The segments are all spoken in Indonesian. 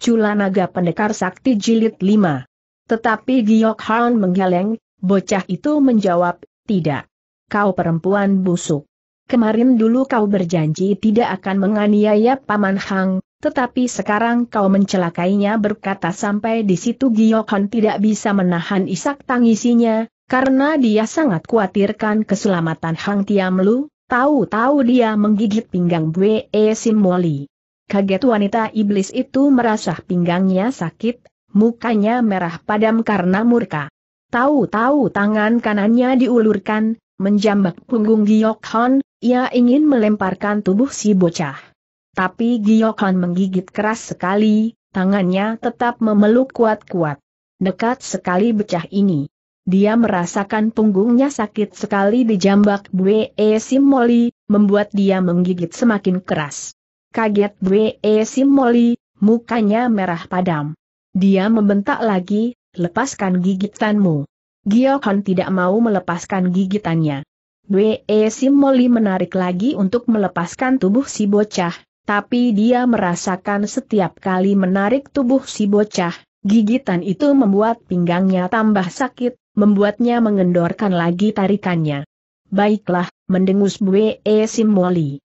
Cula Naga Pendekar Sakti Jilid 5. Tetapi Giok Han menggeleng, bocah itu menjawab, tidak. Kau perempuan busuk. Kemarin dulu kau berjanji tidak akan menganiaya Paman Hang, tetapi sekarang kau mencelakainya berkata sampai di situ Giok Han tidak bisa menahan isak tangisinya, karena dia sangat khawatirkan keselamatan Hang Tiamlu, tahu-tahu dia menggigit pinggang Bwe Simoli. Kaget wanita iblis itu merasa pinggangnya sakit, mukanya merah padam karena murka. Tahu-tahu tangan kanannya diulurkan, menjambak punggung Giok ia ingin melemparkan tubuh si bocah. Tapi Giok menggigit keras sekali, tangannya tetap memeluk kuat-kuat. Dekat sekali bocah ini. Dia merasakan punggungnya sakit sekali dijambak. Bue e Simoli, membuat dia menggigit semakin keras. Kaget e Sim Simoli, mukanya merah padam. Dia membentak lagi, lepaskan gigitanmu. Giohan tidak mau melepaskan gigitannya. E Sim Simoli menarik lagi untuk melepaskan tubuh si bocah, tapi dia merasakan setiap kali menarik tubuh si bocah, gigitan itu membuat pinggangnya tambah sakit, membuatnya mengendorkan lagi tarikannya. Baiklah, mendengus e Sim Simoli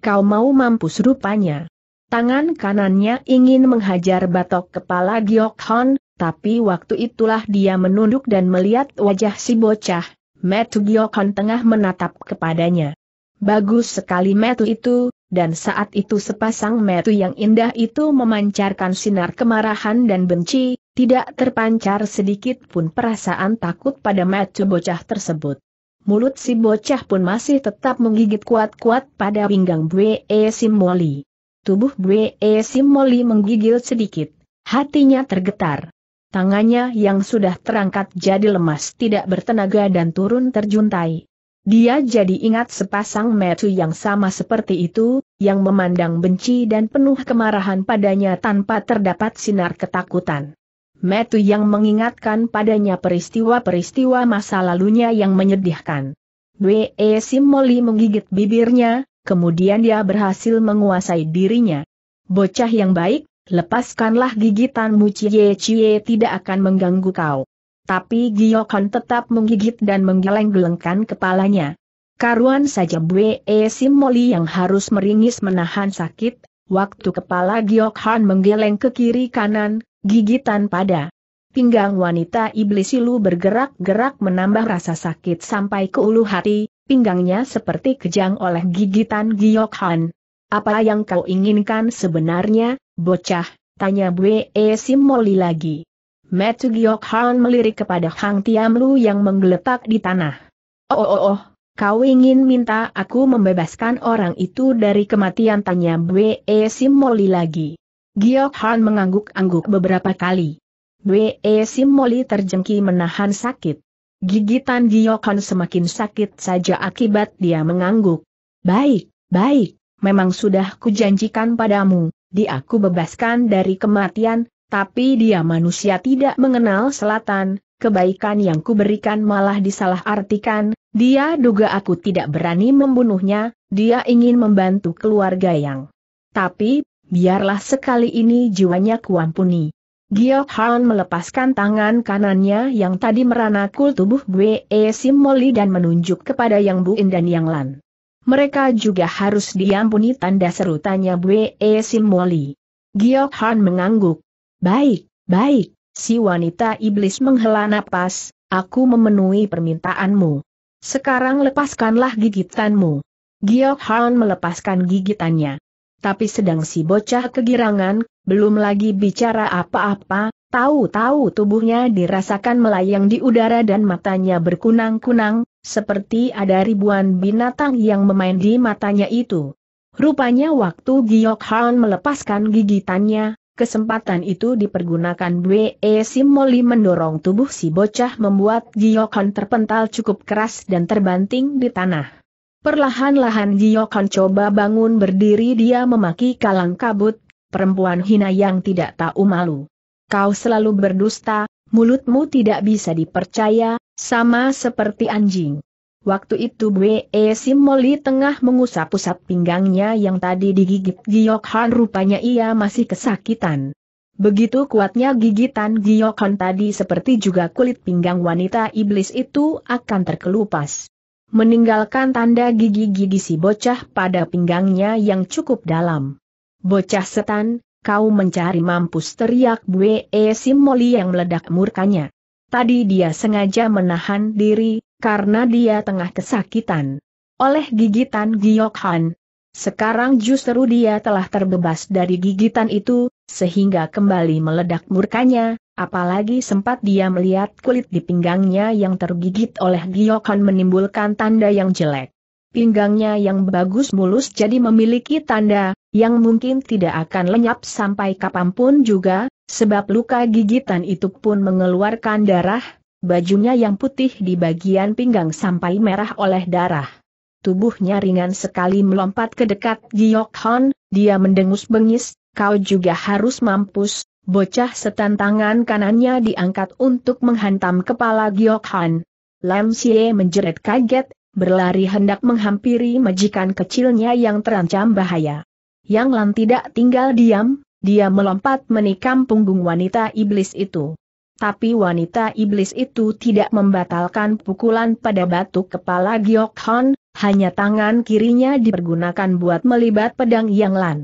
kau mau mampus rupanya. Tangan kanannya ingin menghajar batok kepala Giok Hon, tapi waktu itulah dia menunduk dan melihat wajah si bocah, Metu Giok Hon tengah menatap kepadanya. Bagus sekali metu itu, dan saat itu sepasang metu yang indah itu memancarkan sinar kemarahan dan benci, tidak terpancar sedikit pun perasaan takut pada metu bocah tersebut mulut si bocah pun masih tetap menggigit kuat-kuat pada pinggang Bwe Simoli. Tubuh Bwe Simoli menggigil sedikit, hatinya tergetar. Tangannya yang sudah terangkat jadi lemas tidak bertenaga dan turun terjuntai. Dia jadi ingat sepasang metu yang sama seperti itu, yang memandang benci dan penuh kemarahan padanya tanpa terdapat sinar ketakutan. Metu yang mengingatkan padanya peristiwa-peristiwa masa lalunya yang menyedihkan. Sim e. Simoli menggigit bibirnya, kemudian dia berhasil menguasai dirinya. Bocah yang baik, lepaskanlah gigitanmu Cie Cie tidak akan mengganggu kau. Tapi Giokon tetap menggigit dan menggeleng-gelengkan kepalanya. Karuan saja Bwe Simoli yang harus meringis menahan sakit, waktu kepala Giyokon menggeleng ke kiri kanan, Gigitan pada pinggang wanita iblis silu bergerak-gerak menambah rasa sakit sampai ke ulu hati, pinggangnya seperti kejang oleh gigitan Giok Han. Apa yang kau inginkan sebenarnya, bocah? Tanya Bwe Simoli lagi. Metu Giok Han melirik kepada Hang Tiam Lu yang menggeletak di tanah. Oh oh oh, kau ingin minta aku membebaskan orang itu dari kematian? Tanya Bwe Simoli lagi. Giok Han mengangguk-angguk beberapa kali. Sim Moli terjengki menahan sakit. Gigitan Giok Han semakin sakit saja akibat dia mengangguk. Baik, baik, memang sudah kujanjikan padamu, diaku bebaskan dari kematian, tapi dia manusia tidak mengenal selatan, kebaikan yang kuberikan malah disalahartikan, dia duga aku tidak berani membunuhnya, dia ingin membantu keluarga yang. Tapi, biarlah sekali ini jiwanya kuampuni. Giok Han melepaskan tangan kanannya yang tadi meranakul tubuh Bwe Simoli dan menunjuk kepada Yang Buin dan Yang Lan. Mereka juga harus diampuni tanda serutannya Bwe Simoli. Giok Han mengangguk. Baik, baik, si wanita iblis menghela napas, aku memenuhi permintaanmu. Sekarang lepaskanlah gigitanmu. Giok Han melepaskan gigitannya tapi sedang si bocah kegirangan, belum lagi bicara apa-apa, tahu-tahu tubuhnya dirasakan melayang di udara dan matanya berkunang-kunang, seperti ada ribuan binatang yang memain di matanya itu. Rupanya waktu Giok Han melepaskan gigitannya, Kesempatan itu dipergunakan Bwe Simoli mendorong tubuh si bocah membuat Gyo-han terpental cukup keras dan terbanting di tanah. Perlahan-lahan Giokon coba bangun berdiri dia memaki kalang kabut, perempuan hina yang tidak tahu malu. Kau selalu berdusta, mulutmu tidak bisa dipercaya, sama seperti anjing. Waktu itu Bwe Simoli tengah mengusap-usap pinggangnya yang tadi digigit Giokhan rupanya ia masih kesakitan. Begitu kuatnya gigitan Giokhan tadi seperti juga kulit pinggang wanita iblis itu akan terkelupas meninggalkan tanda gigi-gigi si bocah pada pinggangnya yang cukup dalam. Bocah setan, kau mencari mampus teriak Bue e Moli yang meledak murkanya. Tadi dia sengaja menahan diri, karena dia tengah kesakitan. Oleh gigitan Giyok Han. Sekarang justru dia telah terbebas dari gigitan itu, sehingga kembali meledak murkanya, Apalagi sempat dia melihat kulit di pinggangnya yang tergigit oleh Giokan menimbulkan tanda yang jelek. Pinggangnya yang bagus mulus jadi memiliki tanda, yang mungkin tidak akan lenyap sampai kapanpun juga, sebab luka gigitan itu pun mengeluarkan darah, bajunya yang putih di bagian pinggang sampai merah oleh darah. Tubuhnya ringan sekali melompat ke dekat Giyokhan, dia mendengus bengis, kau juga harus mampus, Bocah setan tangan kanannya diangkat untuk menghantam kepala Giok Han. Lam Xie menjerit kaget, berlari hendak menghampiri majikan kecilnya yang terancam bahaya. Yang Lan tidak tinggal diam, dia melompat menikam punggung wanita iblis itu. Tapi wanita iblis itu tidak membatalkan pukulan pada batu kepala Giok hanya tangan kirinya dipergunakan buat melibat pedang Yang Lan.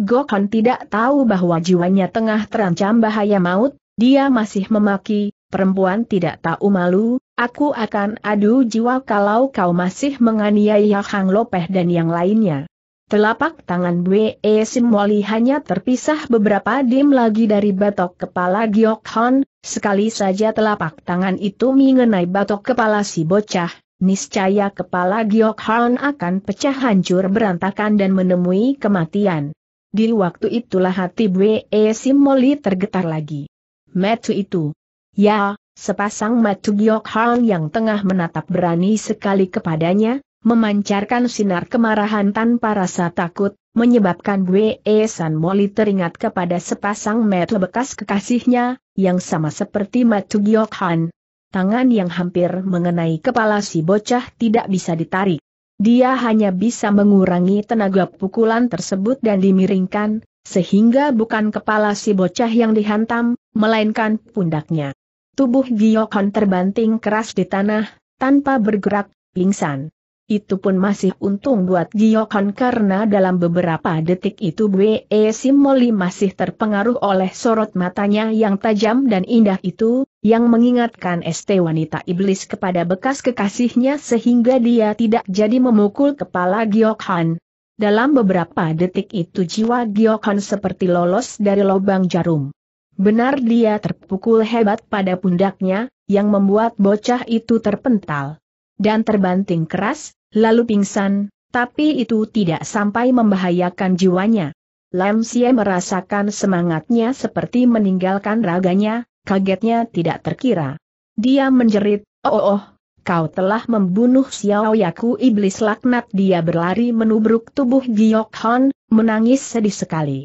Gokhon tidak tahu bahwa jiwanya tengah terancam bahaya maut, dia masih memaki, perempuan tidak tahu malu, aku akan adu jiwa kalau kau masih menganiaya Hang Lopeh dan yang lainnya. Telapak tangan Bwe Simwali hanya terpisah beberapa dim lagi dari batok kepala Gyokhon, sekali saja telapak tangan itu mengenai batok kepala si bocah, niscaya kepala Gyokhon akan pecah hancur berantakan dan menemui kematian. Di waktu itulah hati Bwe Simoli tergetar lagi. Metu itu. Ya, sepasang matu Giok Hang yang tengah menatap berani sekali kepadanya, memancarkan sinar kemarahan tanpa rasa takut, menyebabkan Bwe e San Moli teringat kepada sepasang Metu bekas kekasihnya, yang sama seperti Matu Giok Han. Tangan yang hampir mengenai kepala si bocah tidak bisa ditarik. Dia hanya bisa mengurangi tenaga pukulan tersebut dan dimiringkan, sehingga bukan kepala si bocah yang dihantam, melainkan pundaknya. Tubuh Giyokon terbanting keras di tanah, tanpa bergerak, pingsan. Itu pun masih untung buat Giokon karena dalam beberapa detik itu Bwe Simoli masih terpengaruh oleh sorot matanya yang tajam dan indah itu, yang mengingatkan ST wanita iblis kepada bekas kekasihnya sehingga dia tidak jadi memukul kepala Giokon. Dalam beberapa detik itu jiwa Giokon seperti lolos dari lubang jarum. Benar dia terpukul hebat pada pundaknya, yang membuat bocah itu terpental dan terbanting keras, lalu pingsan, tapi itu tidak sampai membahayakan jiwanya. Lam Xie merasakan semangatnya seperti meninggalkan raganya, kagetnya tidak terkira. Dia menjerit, oh oh, oh kau telah membunuh Xiao Yaku iblis laknat dia berlari menubruk tubuh Giok Han, menangis sedih sekali.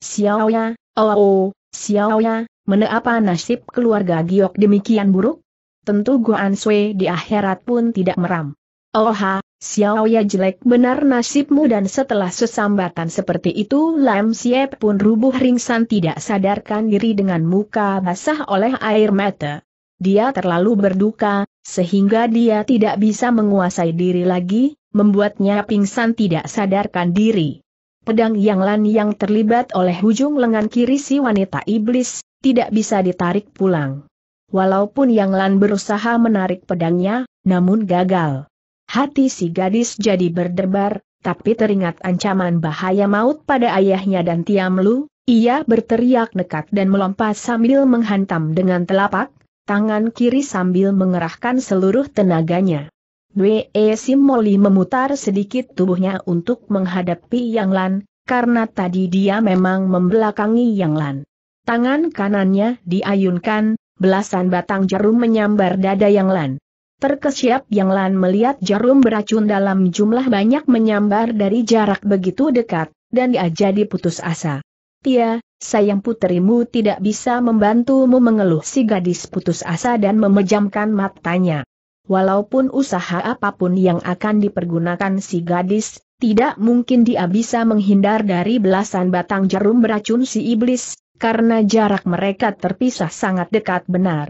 Xiao Ya, oh oh, oh Xiao Ya, meneapa nasib keluarga Giok demikian buruk? Tentu Guan Sui di akhirat pun tidak meram. Oh ha, Xiao ya jelek benar nasibmu dan setelah sesambatan seperti itu Lam Siep pun rubuh ringsan tidak sadarkan diri dengan muka basah oleh air mata. Dia terlalu berduka, sehingga dia tidak bisa menguasai diri lagi, membuatnya pingsan tidak sadarkan diri. Pedang yang lan yang terlibat oleh ujung lengan kiri si wanita iblis, tidak bisa ditarik pulang. Walaupun yang lan berusaha menarik pedangnya, namun gagal. Hati si gadis jadi berdebar, tapi teringat ancaman bahaya maut pada ayahnya dan Tiamlu, ia berteriak nekat dan melompat sambil menghantam dengan telapak, tangan kiri sambil mengerahkan seluruh tenaganya. Dwe Simoli memutar sedikit tubuhnya untuk menghadapi Yang Lan, karena tadi dia memang membelakangi Yang Lan. Tangan kanannya diayunkan, belasan batang jarum menyambar dada Yang Lan. Terkesiap yang lain melihat jarum beracun dalam jumlah banyak menyambar dari jarak begitu dekat, dan dia jadi putus asa. Tia, sayang putrimu tidak bisa membantumu mengeluh si gadis putus asa dan memejamkan matanya. Walaupun usaha apapun yang akan dipergunakan si gadis, tidak mungkin dia bisa menghindar dari belasan batang jarum beracun si iblis, karena jarak mereka terpisah sangat dekat benar.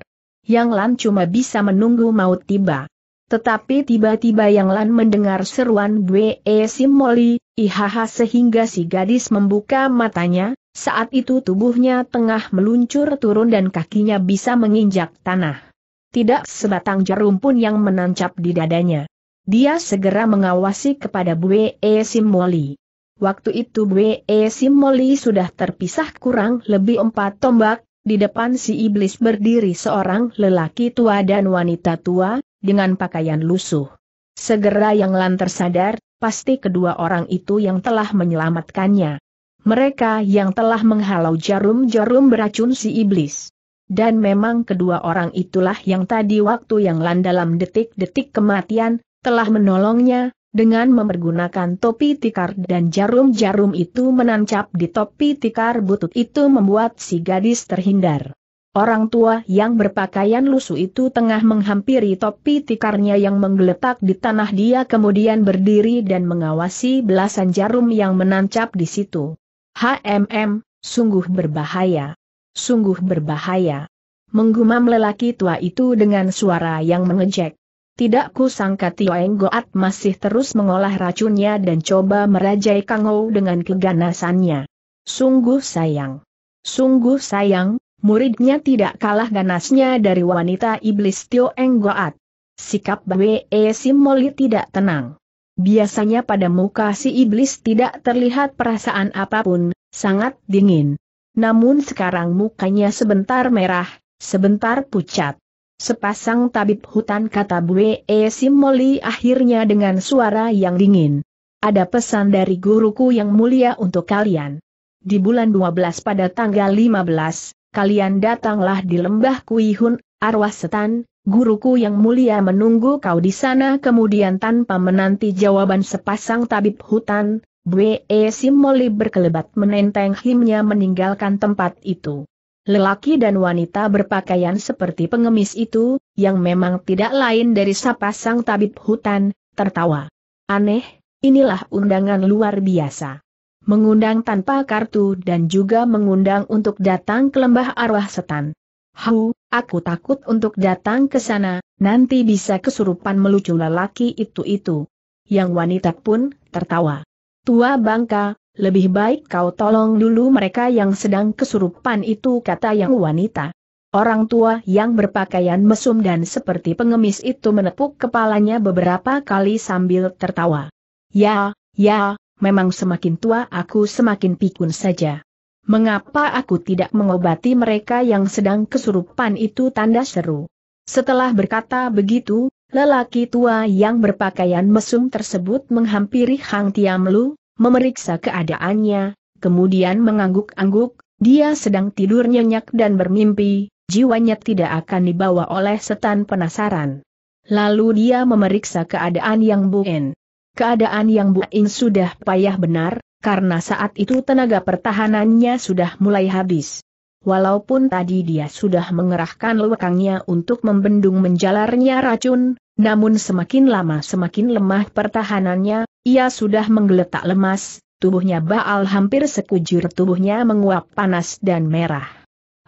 Yang Lan cuma bisa menunggu maut tiba. Tetapi tiba-tiba Yang Lan mendengar seruan Bwe Simoli, ihaha sehingga si gadis membuka matanya, saat itu tubuhnya tengah meluncur turun dan kakinya bisa menginjak tanah. Tidak sebatang jarum pun yang menancap di dadanya. Dia segera mengawasi kepada Bwe Simoli. Waktu itu Bwe Simoli sudah terpisah kurang lebih empat tombak, di depan si iblis berdiri seorang lelaki tua dan wanita tua, dengan pakaian lusuh. Segera yang lan tersadar, pasti kedua orang itu yang telah menyelamatkannya. Mereka yang telah menghalau jarum-jarum beracun si iblis. Dan memang kedua orang itulah yang tadi waktu yang lan dalam detik-detik kematian, telah menolongnya, dengan mempergunakan topi tikar dan jarum-jarum itu menancap di topi tikar butut itu membuat si gadis terhindar. Orang tua yang berpakaian lusuh itu tengah menghampiri topi tikarnya yang menggeletak di tanah dia kemudian berdiri dan mengawasi belasan jarum yang menancap di situ. HMM, sungguh berbahaya. Sungguh berbahaya. Menggumam lelaki tua itu dengan suara yang mengejek. Tidak kusangka Tio Eng Goat masih terus mengolah racunnya dan coba merajai Kang Ho dengan keganasannya. Sungguh sayang. Sungguh sayang, muridnya tidak kalah ganasnya dari wanita iblis Tio Eng Goat. Sikap Bwe Simoli tidak tenang. Biasanya pada muka si iblis tidak terlihat perasaan apapun, sangat dingin. Namun sekarang mukanya sebentar merah, sebentar pucat. Sepasang tabib hutan kata Bue e Simoli akhirnya dengan suara yang dingin. Ada pesan dari guruku yang mulia untuk kalian. Di bulan 12 pada tanggal 15, kalian datanglah di lembah Kuihun, arwah setan, guruku yang mulia menunggu kau di sana kemudian tanpa menanti jawaban sepasang tabib hutan, Bue e Simoli berkelebat menenteng himnya meninggalkan tempat itu. Lelaki dan wanita berpakaian seperti pengemis itu, yang memang tidak lain dari sepasang tabib hutan, tertawa. Aneh, inilah undangan luar biasa. Mengundang tanpa kartu dan juga mengundang untuk datang ke lembah arwah setan. Hau, aku takut untuk datang ke sana, nanti bisa kesurupan melucu lelaki itu-itu. Yang wanita pun tertawa. Tua bangka, lebih baik kau tolong dulu mereka yang sedang kesurupan itu kata yang wanita. Orang tua yang berpakaian mesum dan seperti pengemis itu menepuk kepalanya beberapa kali sambil tertawa. Ya, ya, memang semakin tua aku semakin pikun saja. Mengapa aku tidak mengobati mereka yang sedang kesurupan itu tanda seru. Setelah berkata begitu, lelaki tua yang berpakaian mesum tersebut menghampiri Hang Tiam Lu memeriksa keadaannya, kemudian mengangguk-angguk, dia sedang tidur nyenyak dan bermimpi, jiwanya tidak akan dibawa oleh setan penasaran. Lalu dia memeriksa keadaan yang buen. Keadaan yang buen sudah payah benar, karena saat itu tenaga pertahanannya sudah mulai habis. Walaupun tadi dia sudah mengerahkan lekangnya untuk membendung menjalarnya racun, namun semakin lama semakin lemah pertahanannya, ia sudah menggeletak lemas, tubuhnya baal hampir sekujur tubuhnya menguap panas dan merah.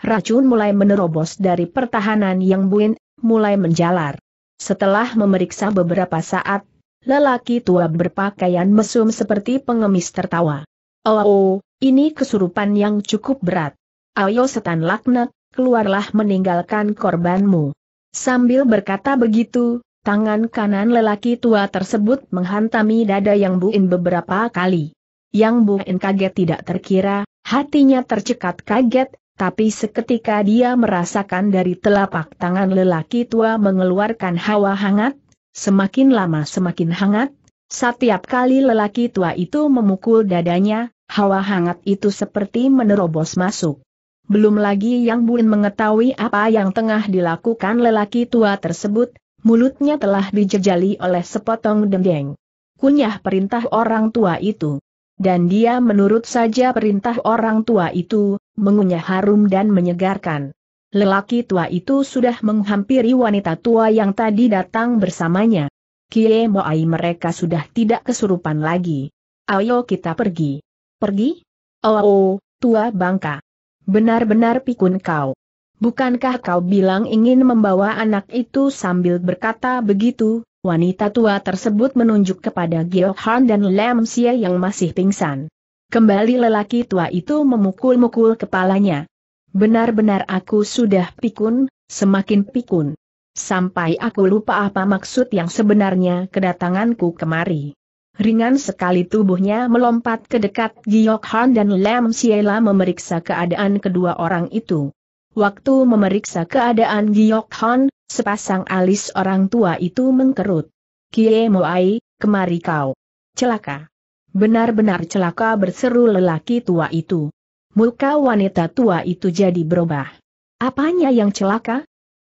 Racun mulai menerobos dari pertahanan yang buin, mulai menjalar. Setelah memeriksa beberapa saat, lelaki tua berpakaian mesum seperti pengemis tertawa. Oh, oh ini kesurupan yang cukup berat. Ayo setan laknat, keluarlah meninggalkan korbanmu. Sambil berkata begitu, Tangan kanan lelaki tua tersebut menghantami dada yang buin beberapa kali. Yang buin kaget tidak terkira, hatinya tercekat kaget, tapi seketika dia merasakan dari telapak tangan lelaki tua mengeluarkan hawa hangat, semakin lama semakin hangat, setiap kali lelaki tua itu memukul dadanya, hawa hangat itu seperti menerobos masuk. Belum lagi Yang Buin mengetahui apa yang tengah dilakukan lelaki tua tersebut, mulutnya telah dijejali oleh sepotong dendeng. Kunyah perintah orang tua itu. Dan dia menurut saja perintah orang tua itu, mengunyah harum dan menyegarkan. Lelaki tua itu sudah menghampiri wanita tua yang tadi datang bersamanya. Kie Moai mereka sudah tidak kesurupan lagi. Ayo kita pergi. Pergi? Oh, oh tua bangka. Benar-benar pikun kau. Bukankah kau bilang ingin membawa anak itu sambil berkata begitu? Wanita tua tersebut menunjuk kepada Gilhan dan Lam Xie yang masih pingsan. Kembali lelaki tua itu memukul-mukul kepalanya. Benar-benar aku sudah pikun, semakin pikun. Sampai aku lupa apa maksud yang sebenarnya kedatanganku kemari. Ringan sekali tubuhnya melompat ke dekat Giok Han dan Lam Siela memeriksa keadaan kedua orang itu. Waktu memeriksa keadaan Giok Han, sepasang alis orang tua itu mengkerut. Kie Moai, kemari kau. Celaka. Benar-benar celaka berseru lelaki tua itu. Muka wanita tua itu jadi berubah. Apanya yang celaka?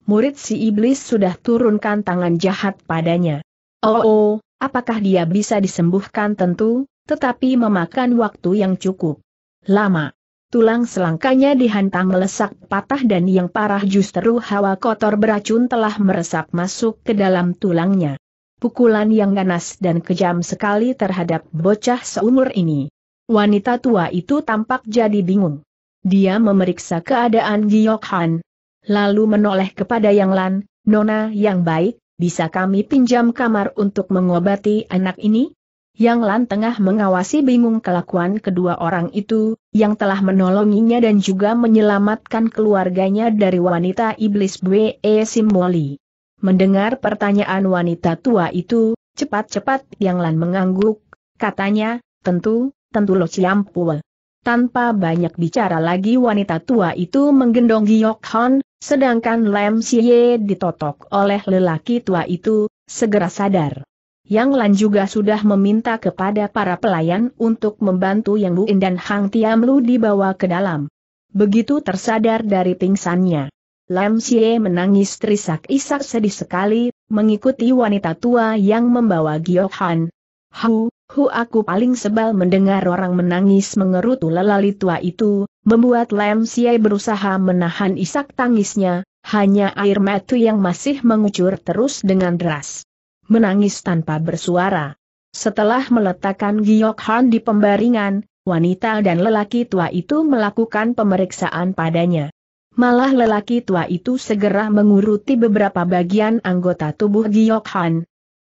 Murid si iblis sudah turunkan tangan jahat padanya. Oh, oh apakah dia bisa disembuhkan tentu, tetapi memakan waktu yang cukup lama. Tulang selangkanya dihantam melesak patah dan yang parah justru hawa kotor beracun telah meresap masuk ke dalam tulangnya. Pukulan yang ganas dan kejam sekali terhadap bocah seumur ini. Wanita tua itu tampak jadi bingung. Dia memeriksa keadaan Giok Han, lalu menoleh kepada Yang Lan, Nona yang baik, bisa kami pinjam kamar untuk mengobati anak ini? yang lan tengah mengawasi bingung kelakuan kedua orang itu, yang telah menolonginya dan juga menyelamatkan keluarganya dari wanita iblis E Simoli. Mendengar pertanyaan wanita tua itu, cepat-cepat yang lan mengangguk, katanya, tentu, tentu lo ciampul. Tanpa banyak bicara lagi wanita tua itu menggendong Giyok Hon, sedangkan Lem Siye ditotok oleh lelaki tua itu, segera sadar. Yang Lan juga sudah meminta kepada para pelayan untuk membantu Yang Luin dan Hang Tiam Lu dibawa ke dalam. Begitu tersadar dari pingsannya. Lam Xie menangis terisak-isak sedih sekali, mengikuti wanita tua yang membawa Giokhan. Hu, hu aku paling sebal mendengar orang menangis mengerutu lelali tua itu, membuat Lam Xie berusaha menahan isak tangisnya, hanya air mata yang masih mengucur terus dengan deras menangis tanpa bersuara. Setelah meletakkan Giok Han di pembaringan, wanita dan lelaki tua itu melakukan pemeriksaan padanya. Malah lelaki tua itu segera menguruti beberapa bagian anggota tubuh Giok Han.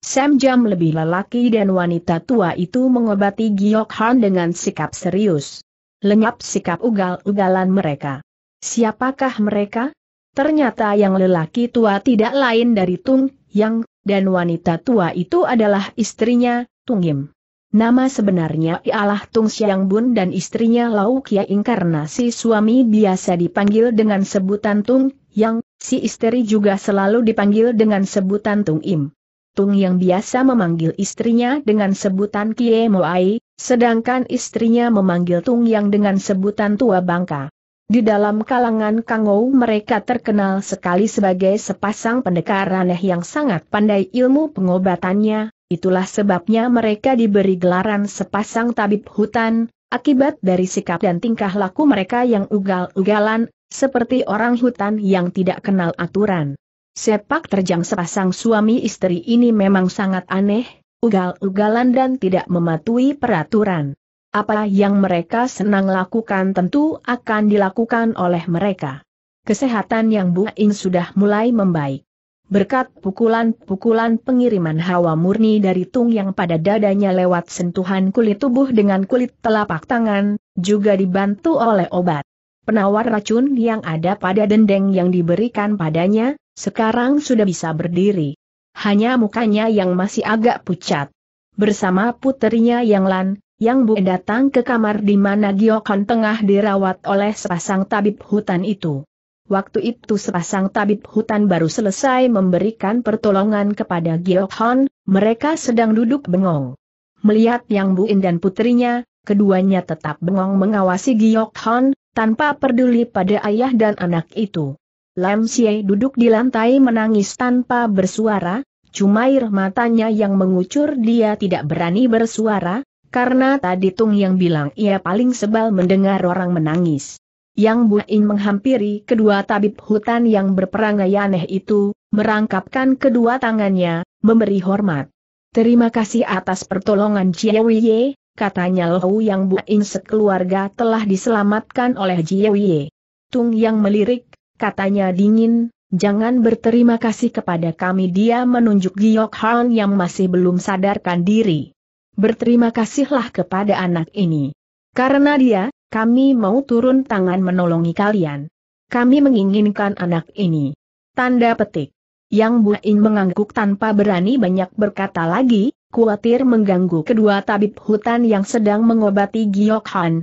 Sam Jam lebih lelaki dan wanita tua itu mengobati Giok Han dengan sikap serius. Lenyap sikap ugal-ugalan mereka. Siapakah mereka? Ternyata yang lelaki tua tidak lain dari Tung Yang, dan wanita tua itu adalah istrinya, Tung Yim. Nama sebenarnya ialah Tung Siang Bun dan istrinya Lau Kia karena si suami biasa dipanggil dengan sebutan Tung Yang, si istri juga selalu dipanggil dengan sebutan Tung Im. Tung yang biasa memanggil istrinya dengan sebutan Kie Moai, sedangkan istrinya memanggil Tung Yang dengan sebutan Tua Bangka. Di dalam kalangan Kangou mereka terkenal sekali sebagai sepasang pendekar aneh yang sangat pandai ilmu pengobatannya, itulah sebabnya mereka diberi gelaran sepasang tabib hutan, akibat dari sikap dan tingkah laku mereka yang ugal-ugalan, seperti orang hutan yang tidak kenal aturan. Sepak terjang sepasang suami istri ini memang sangat aneh, ugal-ugalan dan tidak mematuhi peraturan. Apa yang mereka senang lakukan tentu akan dilakukan oleh mereka. Kesehatan yang Bu In sudah mulai membaik. Berkat pukulan-pukulan pengiriman hawa murni dari Tung yang pada dadanya lewat sentuhan kulit tubuh dengan kulit telapak tangan, juga dibantu oleh obat. Penawar racun yang ada pada dendeng yang diberikan padanya, sekarang sudah bisa berdiri. Hanya mukanya yang masih agak pucat. Bersama puterinya yang lan, yang Bu datang ke kamar di mana Giokon tengah dirawat oleh sepasang tabib hutan itu. Waktu itu sepasang tabib hutan baru selesai memberikan pertolongan kepada Giokon, mereka sedang duduk bengong. Melihat Yang Buin dan putrinya, keduanya tetap bengong mengawasi Giokon, tanpa peduli pada ayah dan anak itu. Lam Xie duduk di lantai menangis tanpa bersuara, cuma air matanya yang mengucur dia tidak berani bersuara, karena tadi Tung yang bilang ia paling sebal mendengar orang menangis. Yang Buin menghampiri kedua tabib hutan yang berperangai aneh itu, merangkapkan kedua tangannya, memberi hormat. Terima kasih atas pertolongan Jiawiye, katanya Lohu yang Buin sekeluarga telah diselamatkan oleh Jiawiye. Tung yang melirik, katanya dingin, jangan berterima kasih kepada kami dia menunjuk Giyok Han yang masih belum sadarkan diri berterima kasihlah kepada anak ini. Karena dia, kami mau turun tangan menolongi kalian. Kami menginginkan anak ini. Tanda petik. Yang Buin mengangguk tanpa berani banyak berkata lagi, khawatir mengganggu kedua tabib hutan yang sedang mengobati Giok Han.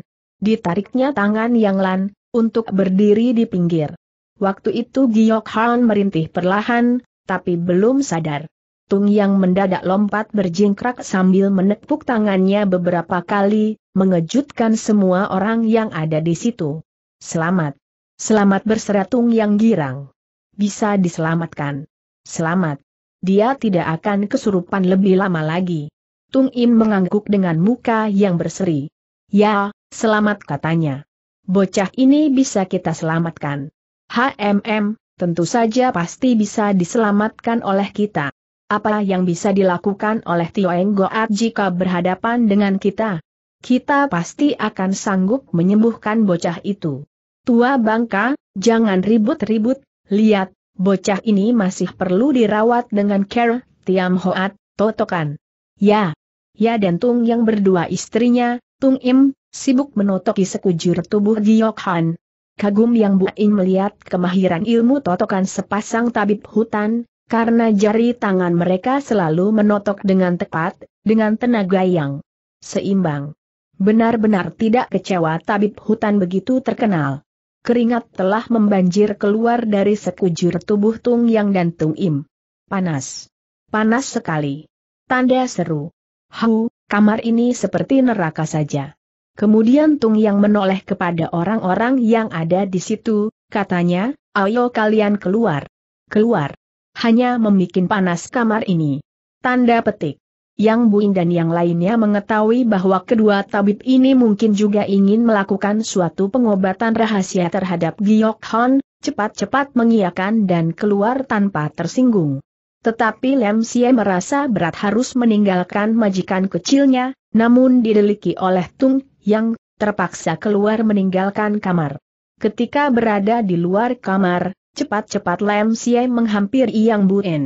Ditariknya tangan Yang Lan, untuk berdiri di pinggir. Waktu itu Giok Han merintih perlahan, tapi belum sadar. Tung yang mendadak lompat berjingkrak sambil menepuk tangannya beberapa kali, mengejutkan semua orang yang ada di situ. Selamat. Selamat berserah Tung yang girang. Bisa diselamatkan. Selamat. Dia tidak akan kesurupan lebih lama lagi. Tung Im mengangguk dengan muka yang berseri. Ya, selamat katanya. Bocah ini bisa kita selamatkan. HMM, tentu saja pasti bisa diselamatkan oleh kita. Apa yang bisa dilakukan oleh Tioeng Goat jika berhadapan dengan kita? Kita pasti akan sanggup menyembuhkan bocah itu. Tua bangka, jangan ribut-ribut, lihat, bocah ini masih perlu dirawat dengan care, Tiam Hoat, totokan. Ya. Ya dan Tung yang berdua istrinya, Tung Im, sibuk menotoki sekujur tubuh Giyok Han. Kagum yang im melihat kemahiran ilmu totokan sepasang tabib hutan, karena jari tangan mereka selalu menotok dengan tepat, dengan tenaga yang seimbang. Benar-benar tidak kecewa tabib hutan begitu terkenal. Keringat telah membanjir keluar dari sekujur tubuh Tung Yang dan Tung Im. Panas. Panas sekali. Tanda seru. Hau, kamar ini seperti neraka saja. Kemudian Tung Yang menoleh kepada orang-orang yang ada di situ, katanya, ayo kalian keluar. Keluar hanya membuat panas kamar ini. Tanda petik. Yang Buin dan yang lainnya mengetahui bahwa kedua tabib ini mungkin juga ingin melakukan suatu pengobatan rahasia terhadap Giok Hon, cepat-cepat mengiakan dan keluar tanpa tersinggung. Tetapi Lem Sie merasa berat harus meninggalkan majikan kecilnya, namun dideliki oleh Tung Yang, terpaksa keluar meninggalkan kamar. Ketika berada di luar kamar, Cepat-cepat Lam Siai menghampiri Yang Buen.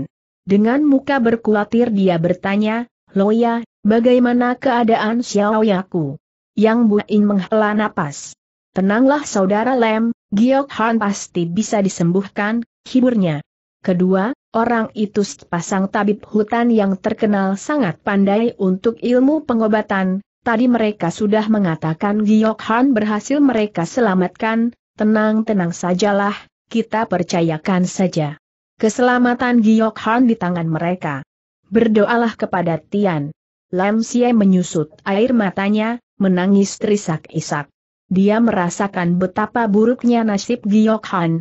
Dengan muka berkulatir dia bertanya, Loya, bagaimana keadaan Xiao Yaku? Yang Buen menghela napas. Tenanglah saudara Lam, Giok Han pasti bisa disembuhkan, hiburnya. Kedua, orang itu sepasang tabib hutan yang terkenal sangat pandai untuk ilmu pengobatan. Tadi mereka sudah mengatakan Giok Han berhasil mereka selamatkan, tenang-tenang sajalah, kita percayakan saja. Keselamatan Giok Han di tangan mereka. Berdoalah kepada Tian. Lam Xie menyusut air matanya, menangis terisak-isak. Dia merasakan betapa buruknya nasib Giok Han.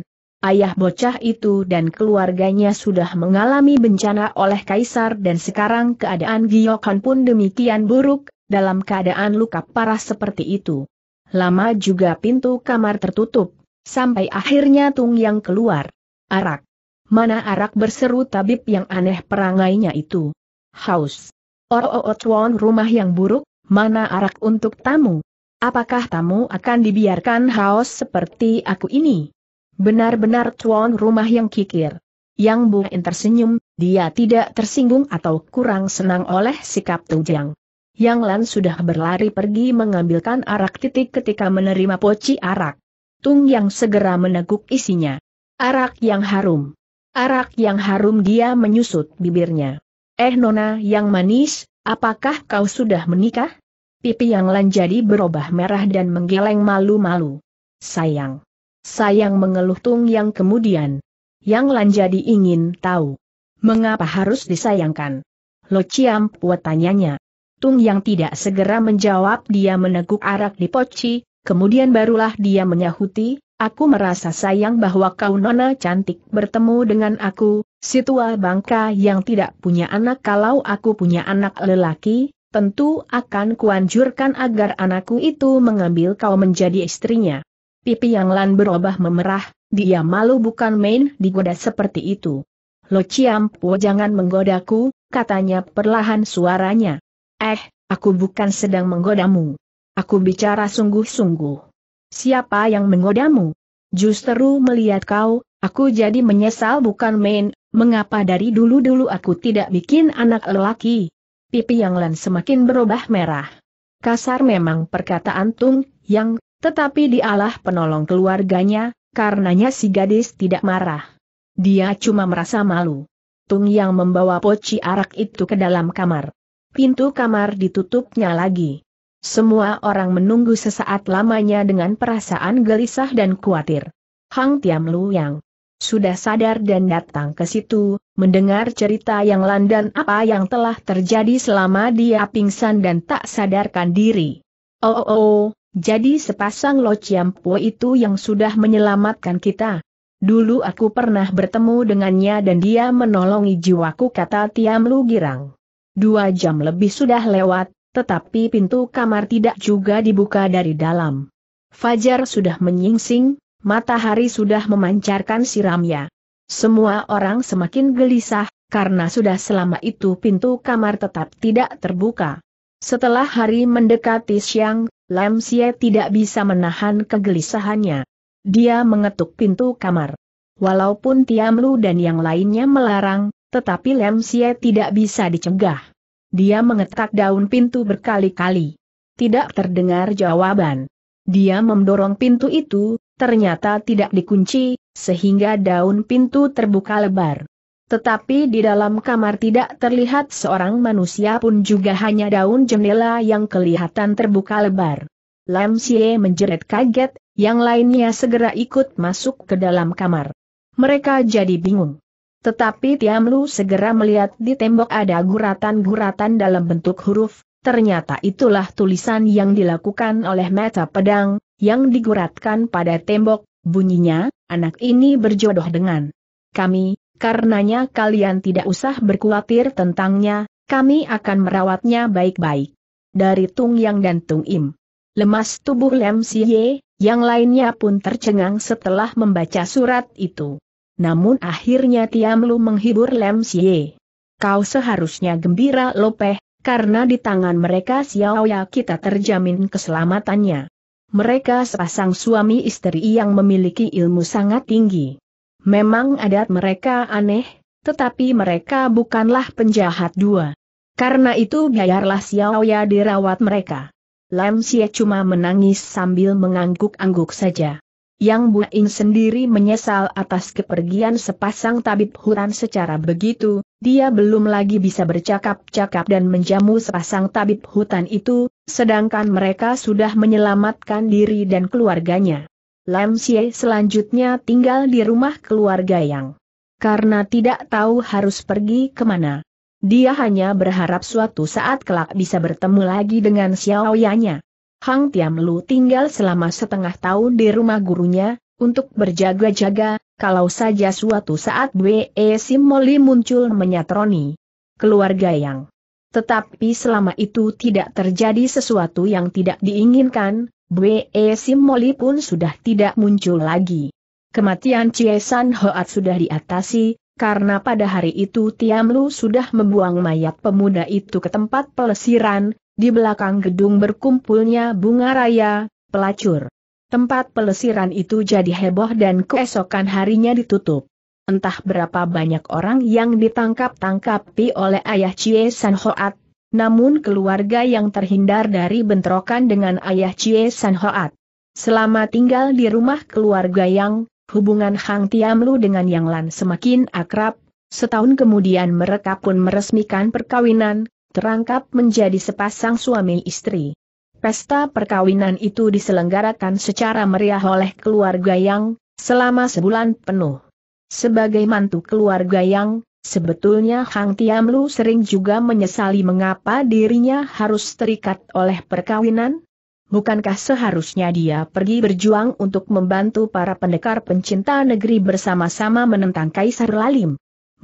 Ayah bocah itu dan keluarganya sudah mengalami bencana oleh Kaisar dan sekarang keadaan Giok Han pun demikian buruk, dalam keadaan luka parah seperti itu. Lama juga pintu kamar tertutup. Sampai akhirnya Tung Yang keluar. Arak. Mana arak berseru tabib yang aneh perangainya itu. Haus. oh tuan rumah yang buruk, mana arak untuk tamu? Apakah tamu akan dibiarkan haus seperti aku ini? Benar-benar tuan rumah yang kikir. Yang buin tersenyum, dia tidak tersinggung atau kurang senang oleh sikap Tujang. Yang Lan sudah berlari pergi mengambilkan arak titik ketika menerima poci arak. Tung yang segera meneguk isinya. Arak yang harum. Arak yang harum dia menyusut bibirnya. Eh nona yang manis, apakah kau sudah menikah? Pipi yang lanjadi berubah merah dan menggeleng malu-malu. Sayang. Sayang mengeluh Tung yang kemudian. Yang lanjadi ingin tahu. Mengapa harus disayangkan? Lo Ciam tanyanya. Tung yang tidak segera menjawab dia meneguk arak di poci, Kemudian barulah dia menyahuti, aku merasa sayang bahwa kau nona cantik bertemu dengan aku, si tua bangka yang tidak punya anak kalau aku punya anak lelaki, tentu akan kuanjurkan agar anakku itu mengambil kau menjadi istrinya. Pipi yang lan berubah memerah, dia malu bukan main digoda seperti itu. Lo Ciampo jangan menggodaku, katanya perlahan suaranya. Eh, aku bukan sedang menggodamu. Aku bicara sungguh-sungguh. Siapa yang menggodamu? Justru melihat kau, aku jadi menyesal bukan main, mengapa dari dulu-dulu aku tidak bikin anak lelaki? Pipi yang lain semakin berubah merah. Kasar memang perkataan Tung Yang, tetapi dialah penolong keluarganya, karenanya si gadis tidak marah. Dia cuma merasa malu. Tung Yang membawa poci arak itu ke dalam kamar. Pintu kamar ditutupnya lagi. Semua orang menunggu sesaat lamanya dengan perasaan gelisah dan khawatir. Hang Tiam Lu yang sudah sadar dan datang ke situ, mendengar cerita yang landan apa yang telah terjadi selama dia pingsan dan tak sadarkan diri. Oh, oh, oh jadi sepasang Lo Chiam Po itu yang sudah menyelamatkan kita. Dulu aku pernah bertemu dengannya dan dia menolongi jiwaku kata Tiam Lu girang. Dua jam lebih sudah lewat, tetapi pintu kamar tidak juga dibuka dari dalam. Fajar sudah menyingsing, matahari sudah memancarkan siramnya. Semua orang semakin gelisah, karena sudah selama itu pintu kamar tetap tidak terbuka. Setelah hari mendekati siang, Lam Sia tidak bisa menahan kegelisahannya. Dia mengetuk pintu kamar. Walaupun Tiamlu dan yang lainnya melarang, tetapi Lam Sia tidak bisa dicegah. Dia mengetak daun pintu berkali-kali. Tidak terdengar jawaban. Dia mendorong pintu itu, ternyata tidak dikunci, sehingga daun pintu terbuka lebar. Tetapi di dalam kamar tidak terlihat seorang manusia pun juga hanya daun jendela yang kelihatan terbuka lebar. Lam Xie menjerit kaget, yang lainnya segera ikut masuk ke dalam kamar. Mereka jadi bingung. Tetapi Tiam Lu segera melihat di tembok ada guratan-guratan dalam bentuk huruf, ternyata itulah tulisan yang dilakukan oleh mata pedang, yang diguratkan pada tembok, bunyinya, anak ini berjodoh dengan kami, karenanya kalian tidak usah berkhawatir tentangnya, kami akan merawatnya baik-baik. Dari Tung Yang dan Tung Im. Lemas tubuh Lem Siye, yang lainnya pun tercengang setelah membaca surat itu namun akhirnya Tiamlu menghibur Lem Sye. Kau seharusnya gembira Lopeh, karena di tangan mereka Xiao Ya kita terjamin keselamatannya. Mereka sepasang suami istri yang memiliki ilmu sangat tinggi. Memang adat mereka aneh, tetapi mereka bukanlah penjahat dua. Karena itu biarlah Xiao Ya dirawat mereka. Lam Xie cuma menangis sambil mengangguk-angguk saja. Yang Buing sendiri menyesal atas kepergian sepasang tabib Huran secara begitu, dia belum lagi bisa bercakap-cakap dan menjamu sepasang tabib hutan itu, sedangkan mereka sudah menyelamatkan diri dan keluarganya. Lam Xie selanjutnya tinggal di rumah keluarga yang karena tidak tahu harus pergi kemana. Dia hanya berharap suatu saat kelak bisa bertemu lagi dengan Xiao Xiaoyanya. Hang Tiam Lu tinggal selama setengah tahun di rumah gurunya, untuk berjaga-jaga, kalau saja suatu saat Bwe Simoli muncul menyatroni keluarga yang. Tetapi selama itu tidak terjadi sesuatu yang tidak diinginkan, Bwe Simoli pun sudah tidak muncul lagi. Kematian Cie San Hoat sudah diatasi, karena pada hari itu Tiamlu sudah membuang mayat pemuda itu ke tempat pelesiran, di belakang gedung berkumpulnya bunga raya, pelacur. Tempat pelesiran itu jadi heboh dan keesokan harinya ditutup. Entah berapa banyak orang yang ditangkap-tangkapi oleh ayah Cie San Hoat, namun keluarga yang terhindar dari bentrokan dengan ayah Cie San Hoat. Selama tinggal di rumah keluarga yang, hubungan Hang Tiam Lu dengan Yang Lan semakin akrab, setahun kemudian mereka pun meresmikan perkawinan, terangkap menjadi sepasang suami istri. Pesta perkawinan itu diselenggarakan secara meriah oleh keluarga yang, selama sebulan penuh. Sebagai mantu keluarga yang, sebetulnya Hang Tiamlu sering juga menyesali mengapa dirinya harus terikat oleh perkawinan. Bukankah seharusnya dia pergi berjuang untuk membantu para pendekar pencinta negeri bersama-sama menentang Kaisar Lalim?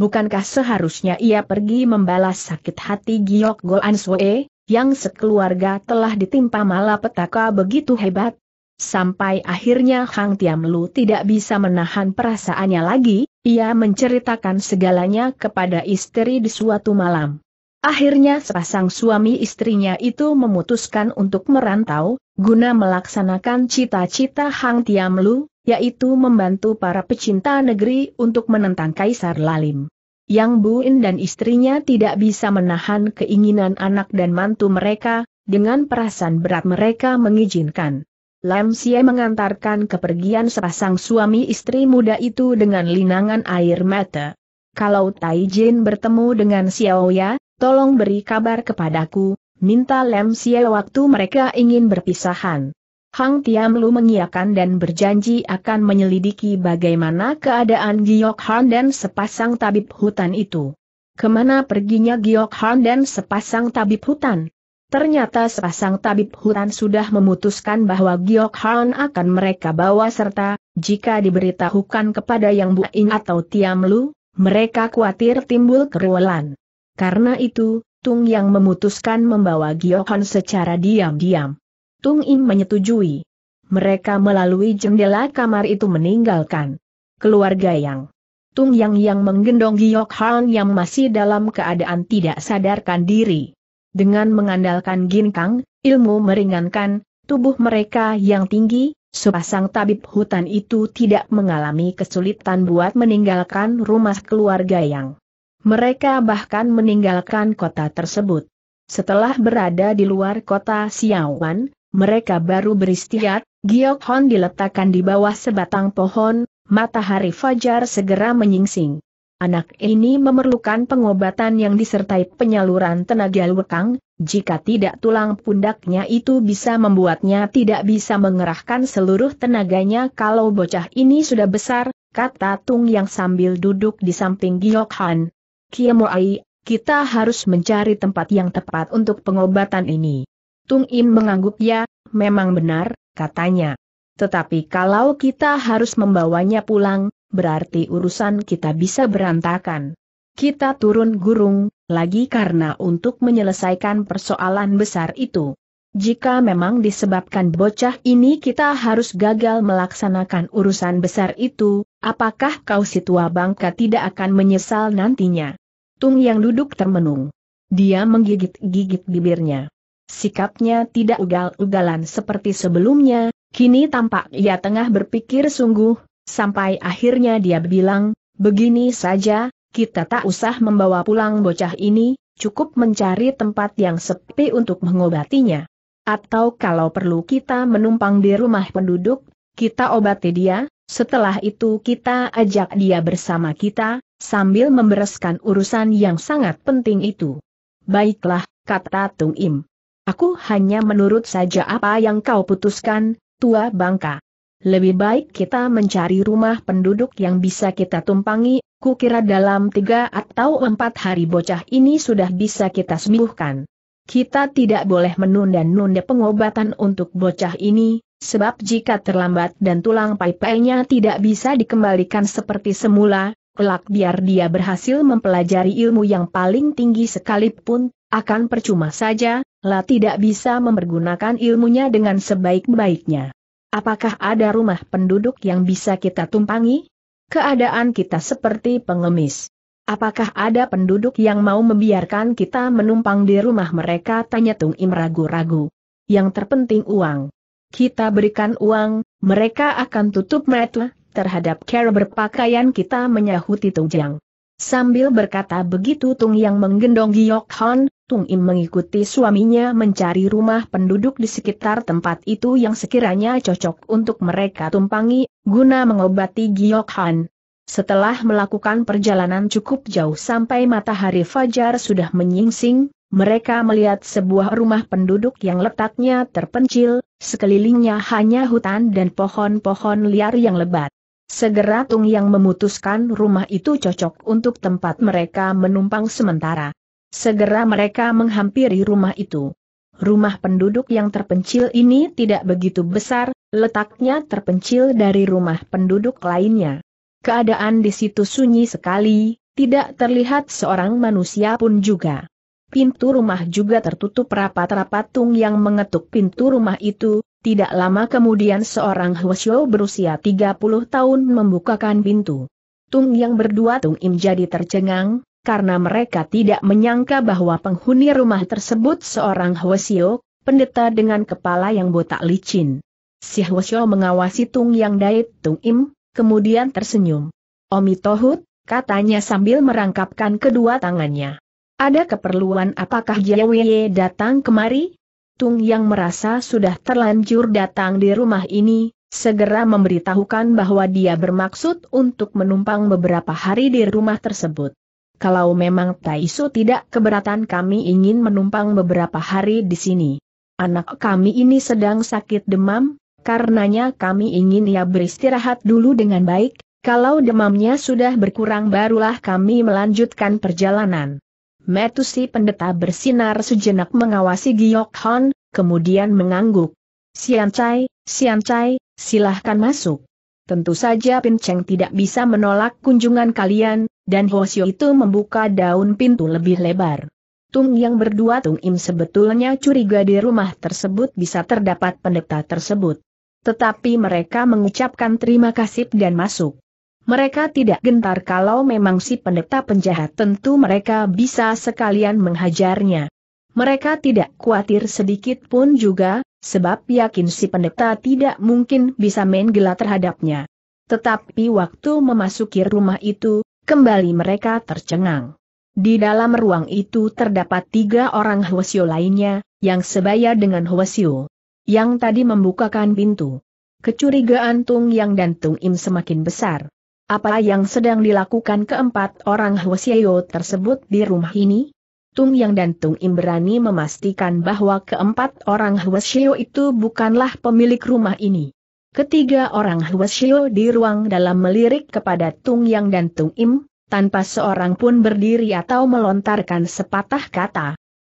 bukankah seharusnya ia pergi membalas sakit hati Giok Goan Sue, yang sekeluarga telah ditimpa malapetaka begitu hebat? Sampai akhirnya Hang Tiam Lu tidak bisa menahan perasaannya lagi, ia menceritakan segalanya kepada istri di suatu malam. Akhirnya sepasang suami istrinya itu memutuskan untuk merantau, guna melaksanakan cita-cita Hang Tiam Lu, yaitu membantu para pecinta negeri untuk menentang Kaisar Lalim. Yang Buin dan istrinya tidak bisa menahan keinginan anak dan mantu mereka, dengan perasaan berat mereka mengizinkan. Lam Xie mengantarkan kepergian sepasang suami istri muda itu dengan linangan air mata. Kalau Tai Jin bertemu dengan Xiao Ya, tolong beri kabar kepadaku, minta Lam Xie waktu mereka ingin berpisahan. Hang Tiam Lu mengiakan dan berjanji akan menyelidiki bagaimana keadaan Giok Han dan sepasang tabib hutan itu. Kemana perginya Giok Han dan sepasang tabib hutan? Ternyata sepasang tabib hutan sudah memutuskan bahwa Giok Han akan mereka bawa serta, jika diberitahukan kepada Yang Buin atau Tiam Lu, mereka khawatir timbul keruwelan. Karena itu, Tung Yang memutuskan membawa Giok Han secara diam-diam. Tung Im menyetujui. Mereka melalui jendela kamar itu meninggalkan keluarga yang Tung Yang yang menggendong Giok Han yang masih dalam keadaan tidak sadarkan diri. Dengan mengandalkan ginkang, ilmu meringankan, tubuh mereka yang tinggi, sepasang tabib hutan itu tidak mengalami kesulitan buat meninggalkan rumah keluarga yang mereka bahkan meninggalkan kota tersebut. Setelah berada di luar kota Xiaowan, mereka baru beristirahat. Giok Hon diletakkan di bawah sebatang pohon, matahari fajar segera menyingsing. Anak ini memerlukan pengobatan yang disertai penyaluran tenaga lekang, jika tidak tulang pundaknya itu bisa membuatnya tidak bisa mengerahkan seluruh tenaganya kalau bocah ini sudah besar, kata Tung yang sambil duduk di samping Giok Han. Kiamoai, kita harus mencari tempat yang tepat untuk pengobatan ini. Tung Im mengangguk ya, memang benar, katanya. Tetapi kalau kita harus membawanya pulang, berarti urusan kita bisa berantakan. Kita turun gurung, lagi karena untuk menyelesaikan persoalan besar itu. Jika memang disebabkan bocah ini kita harus gagal melaksanakan urusan besar itu, apakah kau si tua bangka tidak akan menyesal nantinya? Tung yang duduk termenung. Dia menggigit-gigit bibirnya. Sikapnya tidak ugal-ugalan seperti sebelumnya, kini tampak ia tengah berpikir sungguh, sampai akhirnya dia bilang, begini saja, kita tak usah membawa pulang bocah ini, cukup mencari tempat yang sepi untuk mengobatinya. Atau kalau perlu kita menumpang di rumah penduduk, kita obati dia, setelah itu kita ajak dia bersama kita, sambil membereskan urusan yang sangat penting itu. Baiklah, kata Tung Im. Aku hanya menurut saja apa yang kau putuskan, tua bangka. Lebih baik kita mencari rumah penduduk yang bisa kita tumpangi, kukira dalam tiga atau empat hari bocah ini sudah bisa kita sembuhkan. Kita tidak boleh menunda-nunda pengobatan untuk bocah ini, sebab jika terlambat dan tulang paipainya tidak bisa dikembalikan seperti semula, kelak biar dia berhasil mempelajari ilmu yang paling tinggi sekalipun, akan percuma saja, lah tidak bisa mempergunakan ilmunya dengan sebaik-baiknya. Apakah ada rumah penduduk yang bisa kita tumpangi? Keadaan kita seperti pengemis. Apakah ada penduduk yang mau membiarkan kita menumpang di rumah mereka? Tanya Tung Im ragu-ragu. Yang terpenting uang. Kita berikan uang, mereka akan tutup mata terhadap cara berpakaian kita menyahuti Tung Jiang. Sambil berkata begitu Tung Yang menggendong Giok Hon, Tung Im mengikuti suaminya mencari rumah penduduk di sekitar tempat itu yang sekiranya cocok untuk mereka tumpangi, guna mengobati Giok Han. Setelah melakukan perjalanan cukup jauh sampai matahari fajar sudah menyingsing, mereka melihat sebuah rumah penduduk yang letaknya terpencil, sekelilingnya hanya hutan dan pohon-pohon liar yang lebat. Segera Tung yang memutuskan rumah itu cocok untuk tempat mereka menumpang sementara. Segera mereka menghampiri rumah itu. Rumah penduduk yang terpencil ini tidak begitu besar, letaknya terpencil dari rumah penduduk lainnya. Keadaan di situ sunyi sekali, tidak terlihat seorang manusia pun juga. Pintu rumah juga tertutup rapat-rapat Tung yang mengetuk pintu rumah itu, tidak lama kemudian seorang Hwasyo berusia 30 tahun membukakan pintu. Tung yang berdua Tung Im jadi tercengang, karena mereka tidak menyangka bahwa penghuni rumah tersebut seorang Hwasyo, pendeta dengan kepala yang botak licin. Si Hwasyo mengawasi Tung Yang Dait Tung Im, kemudian tersenyum. Omi Tohut, katanya sambil merangkapkan kedua tangannya. Ada keperluan apakah Jiawee datang kemari? Tung Yang merasa sudah terlanjur datang di rumah ini, segera memberitahukan bahwa dia bermaksud untuk menumpang beberapa hari di rumah tersebut kalau memang Taisu tidak keberatan kami ingin menumpang beberapa hari di sini. Anak kami ini sedang sakit demam, karenanya kami ingin ia beristirahat dulu dengan baik, kalau demamnya sudah berkurang barulah kami melanjutkan perjalanan. Metusi pendeta bersinar sejenak mengawasi Giok Hon, kemudian mengangguk. Siancai, Siancai, silahkan masuk. Tentu saja Pin Cheng tidak bisa menolak kunjungan kalian, dan Hoshio itu membuka daun pintu lebih lebar. Tung yang berdua Tung Im sebetulnya curiga di rumah tersebut bisa terdapat pendeta tersebut. Tetapi mereka mengucapkan terima kasih dan masuk. Mereka tidak gentar kalau memang si pendeta penjahat tentu mereka bisa sekalian menghajarnya. Mereka tidak khawatir sedikit pun juga, sebab yakin si pendeta tidak mungkin bisa main gila terhadapnya. Tetapi waktu memasuki rumah itu, kembali mereka tercengang. Di dalam ruang itu terdapat tiga orang Hwasyo lainnya, yang sebaya dengan Hwasyo. Yang tadi membukakan pintu. Kecurigaan Tung Yang dan Tung Im semakin besar. Apa yang sedang dilakukan keempat orang Hwasyo tersebut di rumah ini? Tung Yang dan Tung Im berani memastikan bahwa keempat orang Huashio itu bukanlah pemilik rumah ini. Ketiga orang Huashio di ruang dalam melirik kepada Tung Yang dan Tung Im, tanpa seorang pun berdiri atau melontarkan sepatah kata.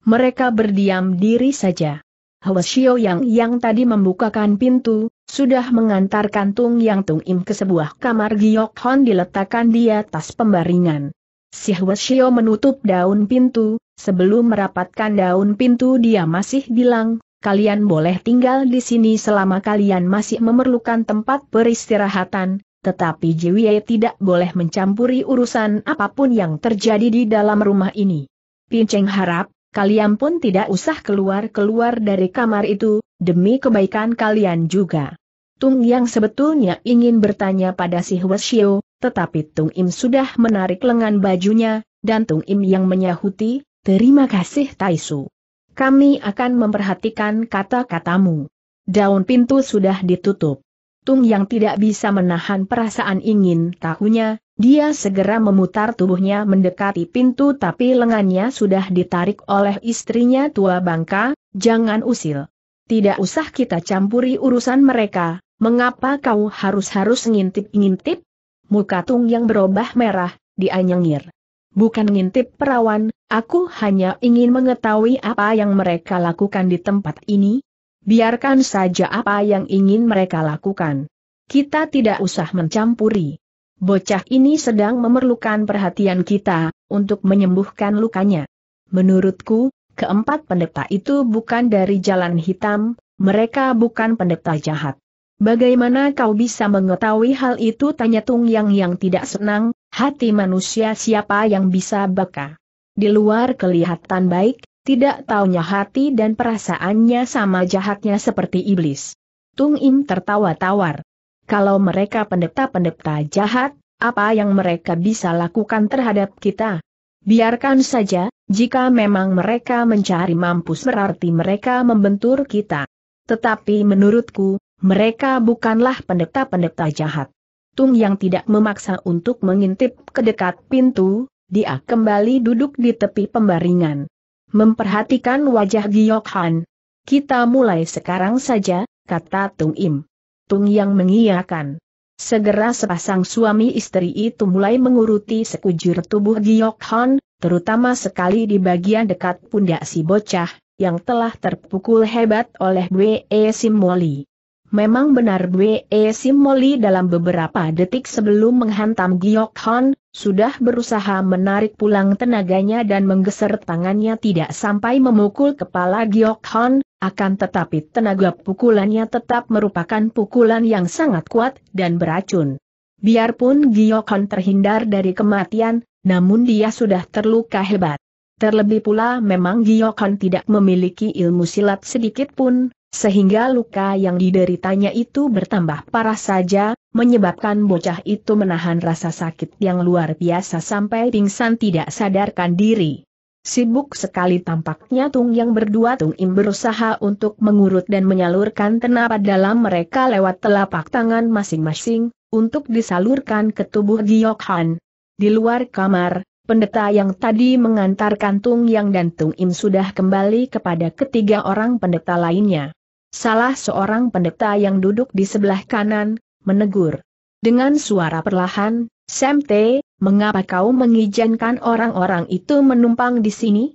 Mereka berdiam diri saja. Huashio yang yang tadi membukakan pintu, sudah mengantarkan Tung Yang Tung Im ke sebuah kamar Giok Hon diletakkan di atas pembaringan. Si Huasio menutup daun pintu, sebelum merapatkan daun pintu dia masih bilang, kalian boleh tinggal di sini selama kalian masih memerlukan tempat peristirahatan, tetapi Jiwie tidak boleh mencampuri urusan apapun yang terjadi di dalam rumah ini. Pinceng harap, kalian pun tidak usah keluar-keluar dari kamar itu, demi kebaikan kalian juga. Tung yang sebetulnya ingin bertanya pada si Huasio, tetapi Tung Im sudah menarik lengan bajunya, dan Tung Im yang menyahuti, terima kasih Taisu. Kami akan memperhatikan kata-katamu. Daun pintu sudah ditutup. Tung yang tidak bisa menahan perasaan ingin tahunya, dia segera memutar tubuhnya mendekati pintu tapi lengannya sudah ditarik oleh istrinya tua bangka, jangan usil. Tidak usah kita campuri urusan mereka, mengapa kau harus-harus ngintip-ngintip? Muka Tung yang berubah merah, dia Bukan ngintip perawan, aku hanya ingin mengetahui apa yang mereka lakukan di tempat ini. Biarkan saja apa yang ingin mereka lakukan. Kita tidak usah mencampuri. Bocah ini sedang memerlukan perhatian kita, untuk menyembuhkan lukanya. Menurutku, keempat pendeta itu bukan dari jalan hitam, mereka bukan pendeta jahat. Bagaimana kau bisa mengetahui hal itu? Tanya Tung Yang yang tidak senang, hati manusia siapa yang bisa baka. Di luar kelihatan baik, tidak taunya hati dan perasaannya sama jahatnya seperti iblis. Tung Im tertawa tawar. Kalau mereka pendeta-pendeta jahat, apa yang mereka bisa lakukan terhadap kita? Biarkan saja, jika memang mereka mencari mampus berarti mereka membentur kita. Tetapi menurutku, mereka bukanlah pendeta-pendeta jahat. Tung yang tidak memaksa untuk mengintip ke dekat pintu, dia kembali duduk di tepi pembaringan. Memperhatikan wajah Giok Han. Kita mulai sekarang saja, kata Tung Im. Tung yang mengiyakan. Segera sepasang suami istri itu mulai menguruti sekujur tubuh Giok Han, terutama sekali di bagian dekat pundak si bocah, yang telah terpukul hebat oleh Bwe Simoli. Memang benar Bwe Simoli dalam beberapa detik sebelum menghantam Giok Hon, sudah berusaha menarik pulang tenaganya dan menggeser tangannya tidak sampai memukul kepala Giok Hon, akan tetapi tenaga pukulannya tetap merupakan pukulan yang sangat kuat dan beracun. Biarpun Giok Hon terhindar dari kematian, namun dia sudah terluka hebat. Terlebih pula memang Giok Hon tidak memiliki ilmu silat sedikit pun, sehingga luka yang dideritanya itu bertambah parah saja, menyebabkan bocah itu menahan rasa sakit yang luar biasa sampai pingsan tidak sadarkan diri. Sibuk sekali tampaknya Tung yang berdua Tung Im berusaha untuk mengurut dan menyalurkan tenaga dalam mereka lewat telapak tangan masing-masing, untuk disalurkan ke tubuh Giyok Han. Di luar kamar, pendeta yang tadi mengantarkan Tung Yang dan Tung Im sudah kembali kepada ketiga orang pendeta lainnya. Salah seorang pendeta yang duduk di sebelah kanan, menegur. Dengan suara perlahan, Semte, mengapa kau mengizinkan orang-orang itu menumpang di sini?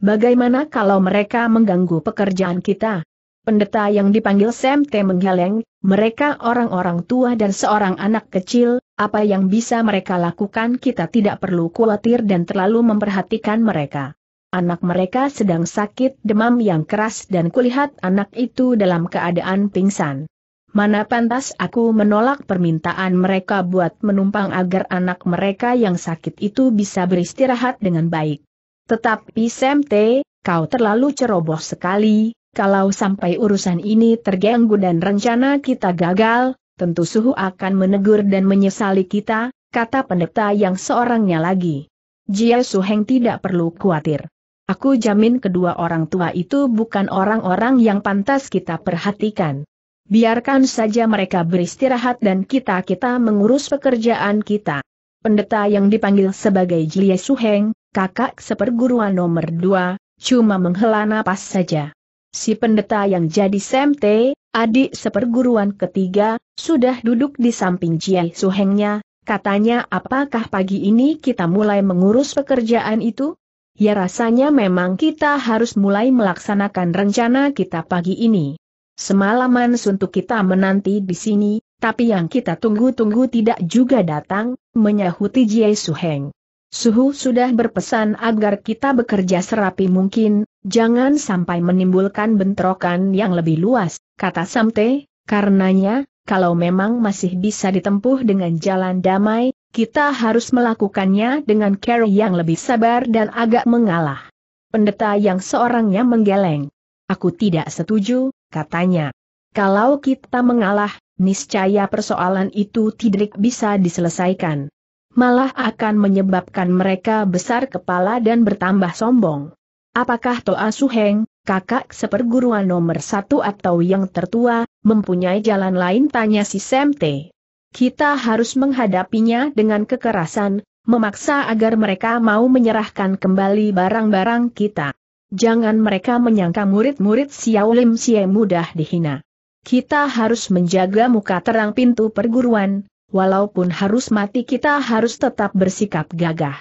Bagaimana kalau mereka mengganggu pekerjaan kita? Pendeta yang dipanggil Semte menggeleng, mereka orang-orang tua dan seorang anak kecil, apa yang bisa mereka lakukan kita tidak perlu khawatir dan terlalu memperhatikan mereka. Anak mereka sedang sakit demam yang keras dan kulihat anak itu dalam keadaan pingsan. Mana pantas aku menolak permintaan mereka buat menumpang agar anak mereka yang sakit itu bisa beristirahat dengan baik. Tetapi Sam T, kau terlalu ceroboh sekali, kalau sampai urusan ini terganggu dan rencana kita gagal, tentu suhu akan menegur dan menyesali kita, kata pendeta yang seorangnya lagi. Jia Suheng tidak perlu khawatir. Aku jamin kedua orang tua itu bukan orang-orang yang pantas kita perhatikan. Biarkan saja mereka beristirahat dan kita-kita mengurus pekerjaan kita. Pendeta yang dipanggil sebagai Jilie Suheng, kakak seperguruan nomor dua, cuma menghela napas saja. Si pendeta yang jadi Semte, adik seperguruan ketiga, sudah duduk di samping Jilie Suhengnya, katanya apakah pagi ini kita mulai mengurus pekerjaan itu? ya rasanya memang kita harus mulai melaksanakan rencana kita pagi ini. Semalaman suntuk kita menanti di sini, tapi yang kita tunggu-tunggu tidak juga datang, menyahuti Jie Suheng. Suhu sudah berpesan agar kita bekerja serapi mungkin, jangan sampai menimbulkan bentrokan yang lebih luas, kata Samte, karenanya, kalau memang masih bisa ditempuh dengan jalan damai, kita harus melakukannya dengan cara yang lebih sabar dan agak mengalah. Pendeta yang seorangnya menggeleng. Aku tidak setuju, katanya. Kalau kita mengalah, niscaya persoalan itu tidak bisa diselesaikan. Malah akan menyebabkan mereka besar kepala dan bertambah sombong. Apakah Toa Suheng, kakak seperguruan nomor satu atau yang tertua, mempunyai jalan lain tanya si Semte. Kita harus menghadapinya dengan kekerasan, memaksa agar mereka mau menyerahkan kembali barang-barang kita. Jangan mereka menyangka murid-murid Xiao Lim Xie mudah dihina. Kita harus menjaga muka terang pintu perguruan, walaupun harus mati kita harus tetap bersikap gagah.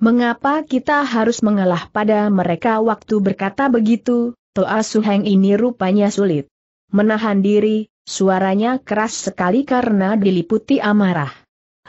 Mengapa kita harus mengalah pada mereka waktu berkata begitu, Toa Suheng ini rupanya sulit. Menahan diri, Suaranya keras sekali karena diliputi amarah.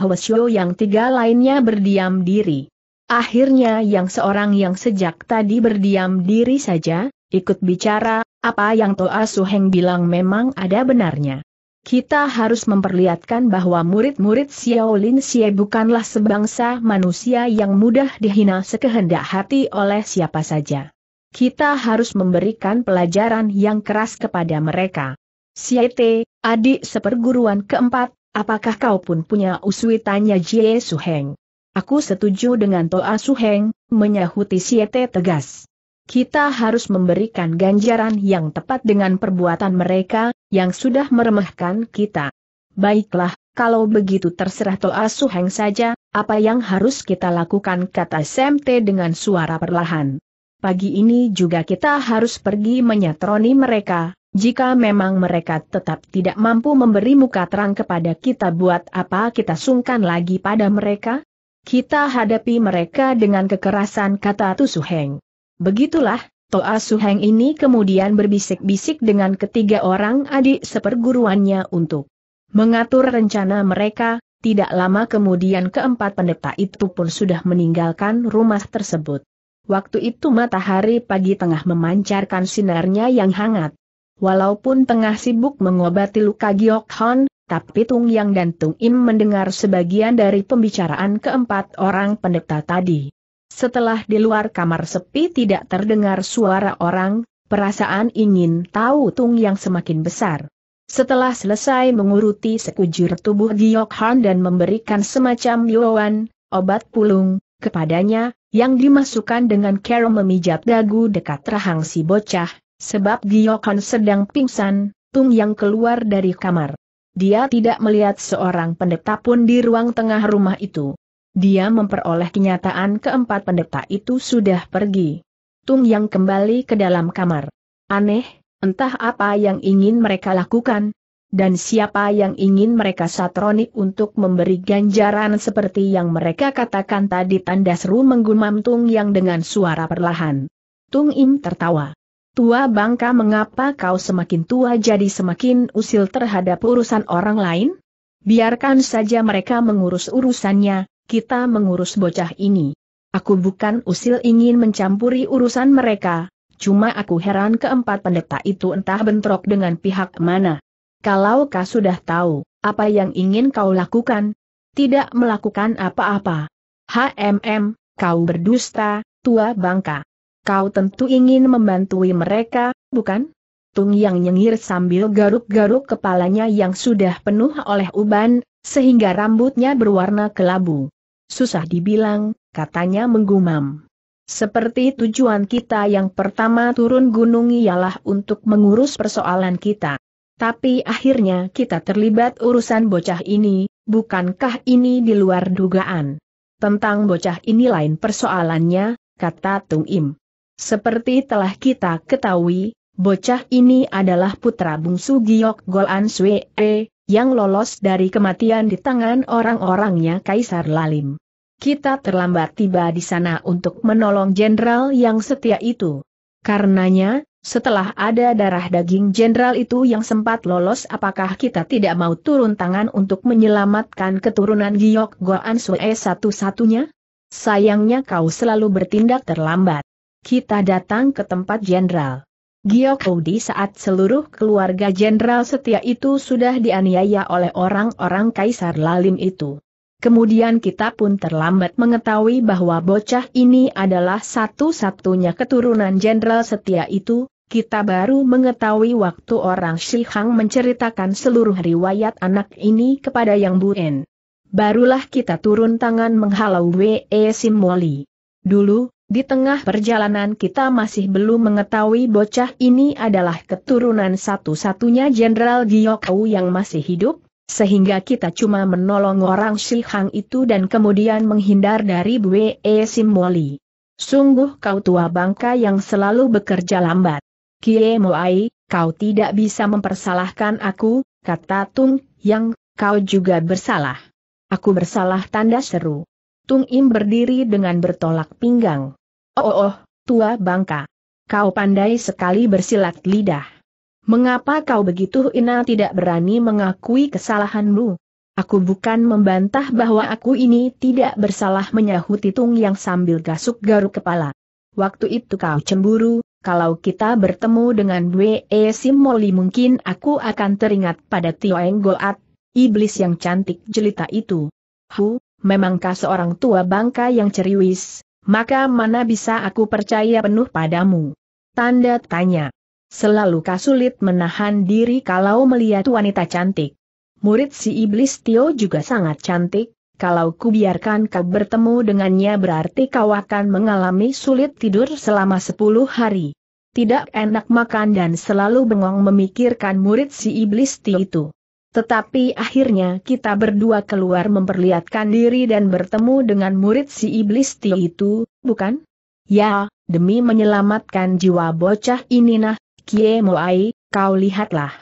Hwasyo yang tiga lainnya berdiam diri. Akhirnya yang seorang yang sejak tadi berdiam diri saja, ikut bicara, apa yang Toa Suheng bilang memang ada benarnya. Kita harus memperlihatkan bahwa murid-murid Xiaolin Xie bukanlah sebangsa manusia yang mudah dihina sekehendak hati oleh siapa saja. Kita harus memberikan pelajaran yang keras kepada mereka. Siete, adik seperguruan keempat, apakah kau pun punya usui tanya Jie Suheng. Aku setuju dengan Toa Suheng, menyahuti Siete tegas. Kita harus memberikan ganjaran yang tepat dengan perbuatan mereka, yang sudah meremehkan kita. Baiklah, kalau begitu terserah Toa Suheng saja, apa yang harus kita lakukan kata Semte dengan suara perlahan. Pagi ini juga kita harus pergi menyatroni mereka, jika memang mereka tetap tidak mampu memberi muka terang kepada kita buat apa kita sungkan lagi pada mereka? Kita hadapi mereka dengan kekerasan kata Tu Heng. Begitulah, Toa Heng ini kemudian berbisik-bisik dengan ketiga orang adik seperguruannya untuk mengatur rencana mereka, tidak lama kemudian keempat pendeta itu pun sudah meninggalkan rumah tersebut. Waktu itu matahari pagi tengah memancarkan sinarnya yang hangat. Walaupun tengah sibuk mengobati luka Giok Hon, tapi Tung Yang dan Tung Im mendengar sebagian dari pembicaraan keempat orang pendeta tadi. Setelah di luar kamar sepi tidak terdengar suara orang, perasaan ingin tahu Tung Yang semakin besar. Setelah selesai menguruti sekujur tubuh Giok Hon dan memberikan semacam yuan, obat pulung, kepadanya, yang dimasukkan dengan kerom memijat dagu dekat rahang si bocah, Sebab Giokon sedang pingsan, Tung yang keluar dari kamar. Dia tidak melihat seorang pendeta pun di ruang tengah rumah itu. Dia memperoleh kenyataan keempat pendeta itu sudah pergi. Tung yang kembali ke dalam kamar. Aneh, entah apa yang ingin mereka lakukan, dan siapa yang ingin mereka satroni untuk memberi ganjaran seperti yang mereka katakan tadi tanda seru menggumam Tung Yang dengan suara perlahan. Tung Im tertawa. Tua bangka mengapa kau semakin tua jadi semakin usil terhadap urusan orang lain? Biarkan saja mereka mengurus urusannya, kita mengurus bocah ini. Aku bukan usil ingin mencampuri urusan mereka, cuma aku heran keempat pendeta itu entah bentrok dengan pihak mana. Kalau kau sudah tahu, apa yang ingin kau lakukan? Tidak melakukan apa-apa. HMM, kau berdusta, tua bangka. Kau tentu ingin membantu mereka, bukan? Tung Yang nyengir sambil garuk-garuk kepalanya yang sudah penuh oleh uban, sehingga rambutnya berwarna kelabu. Susah dibilang, katanya menggumam. Seperti tujuan kita yang pertama turun gunung ialah untuk mengurus persoalan kita. Tapi akhirnya kita terlibat urusan bocah ini, bukankah ini di luar dugaan? Tentang bocah ini lain persoalannya, kata Tung Im. Seperti telah kita ketahui, bocah ini adalah putra bungsu Giok Golan Sue, yang lolos dari kematian di tangan orang-orangnya Kaisar Lalim. Kita terlambat tiba di sana untuk menolong jenderal yang setia itu. Karenanya, setelah ada darah daging jenderal itu yang sempat lolos apakah kita tidak mau turun tangan untuk menyelamatkan keturunan Giok Goan Sue satu-satunya? Sayangnya kau selalu bertindak terlambat kita datang ke tempat jenderal. Giok di saat seluruh keluarga jenderal setia itu sudah dianiaya oleh orang-orang kaisar lalim itu. Kemudian kita pun terlambat mengetahui bahwa bocah ini adalah satu-satunya keturunan jenderal setia itu, kita baru mengetahui waktu orang Shihang menceritakan seluruh riwayat anak ini kepada Yang Buen. Barulah kita turun tangan menghalau W.E. Simoli. Dulu, di tengah perjalanan kita masih belum mengetahui bocah ini adalah keturunan satu-satunya Jenderal Giyokau yang masih hidup, sehingga kita cuma menolong orang Shihang itu dan kemudian menghindar dari Bwe Simboli. Sungguh kau tua bangka yang selalu bekerja lambat. Kie Moai, kau tidak bisa mempersalahkan aku, kata Tung Yang, kau juga bersalah. Aku bersalah tanda seru. Tung Im berdiri dengan bertolak pinggang. Oh, oh, oh, tua bangka. Kau pandai sekali bersilat lidah. Mengapa kau begitu ina tidak berani mengakui kesalahanmu? Aku bukan membantah bahwa aku ini tidak bersalah menyahut Titung yang sambil gasuk garuk kepala. Waktu itu kau cemburu, kalau kita bertemu dengan Bwe Simoli mungkin aku akan teringat pada Tio Enggoat, iblis yang cantik jelita itu. Hu, memangkah seorang tua bangka yang ceriwis, maka mana bisa aku percaya penuh padamu? Tanda tanya. Selalu kasulit menahan diri kalau melihat wanita cantik? Murid si iblis Tio juga sangat cantik, kalau kubiarkan kau bertemu dengannya berarti kau akan mengalami sulit tidur selama 10 hari. Tidak enak makan dan selalu bengong memikirkan murid si iblis Tio itu. Tetapi akhirnya kita berdua keluar memperlihatkan diri dan bertemu dengan murid si iblis ti itu, bukan? Ya, demi menyelamatkan jiwa bocah ini nah, Kie Moai, kau lihatlah.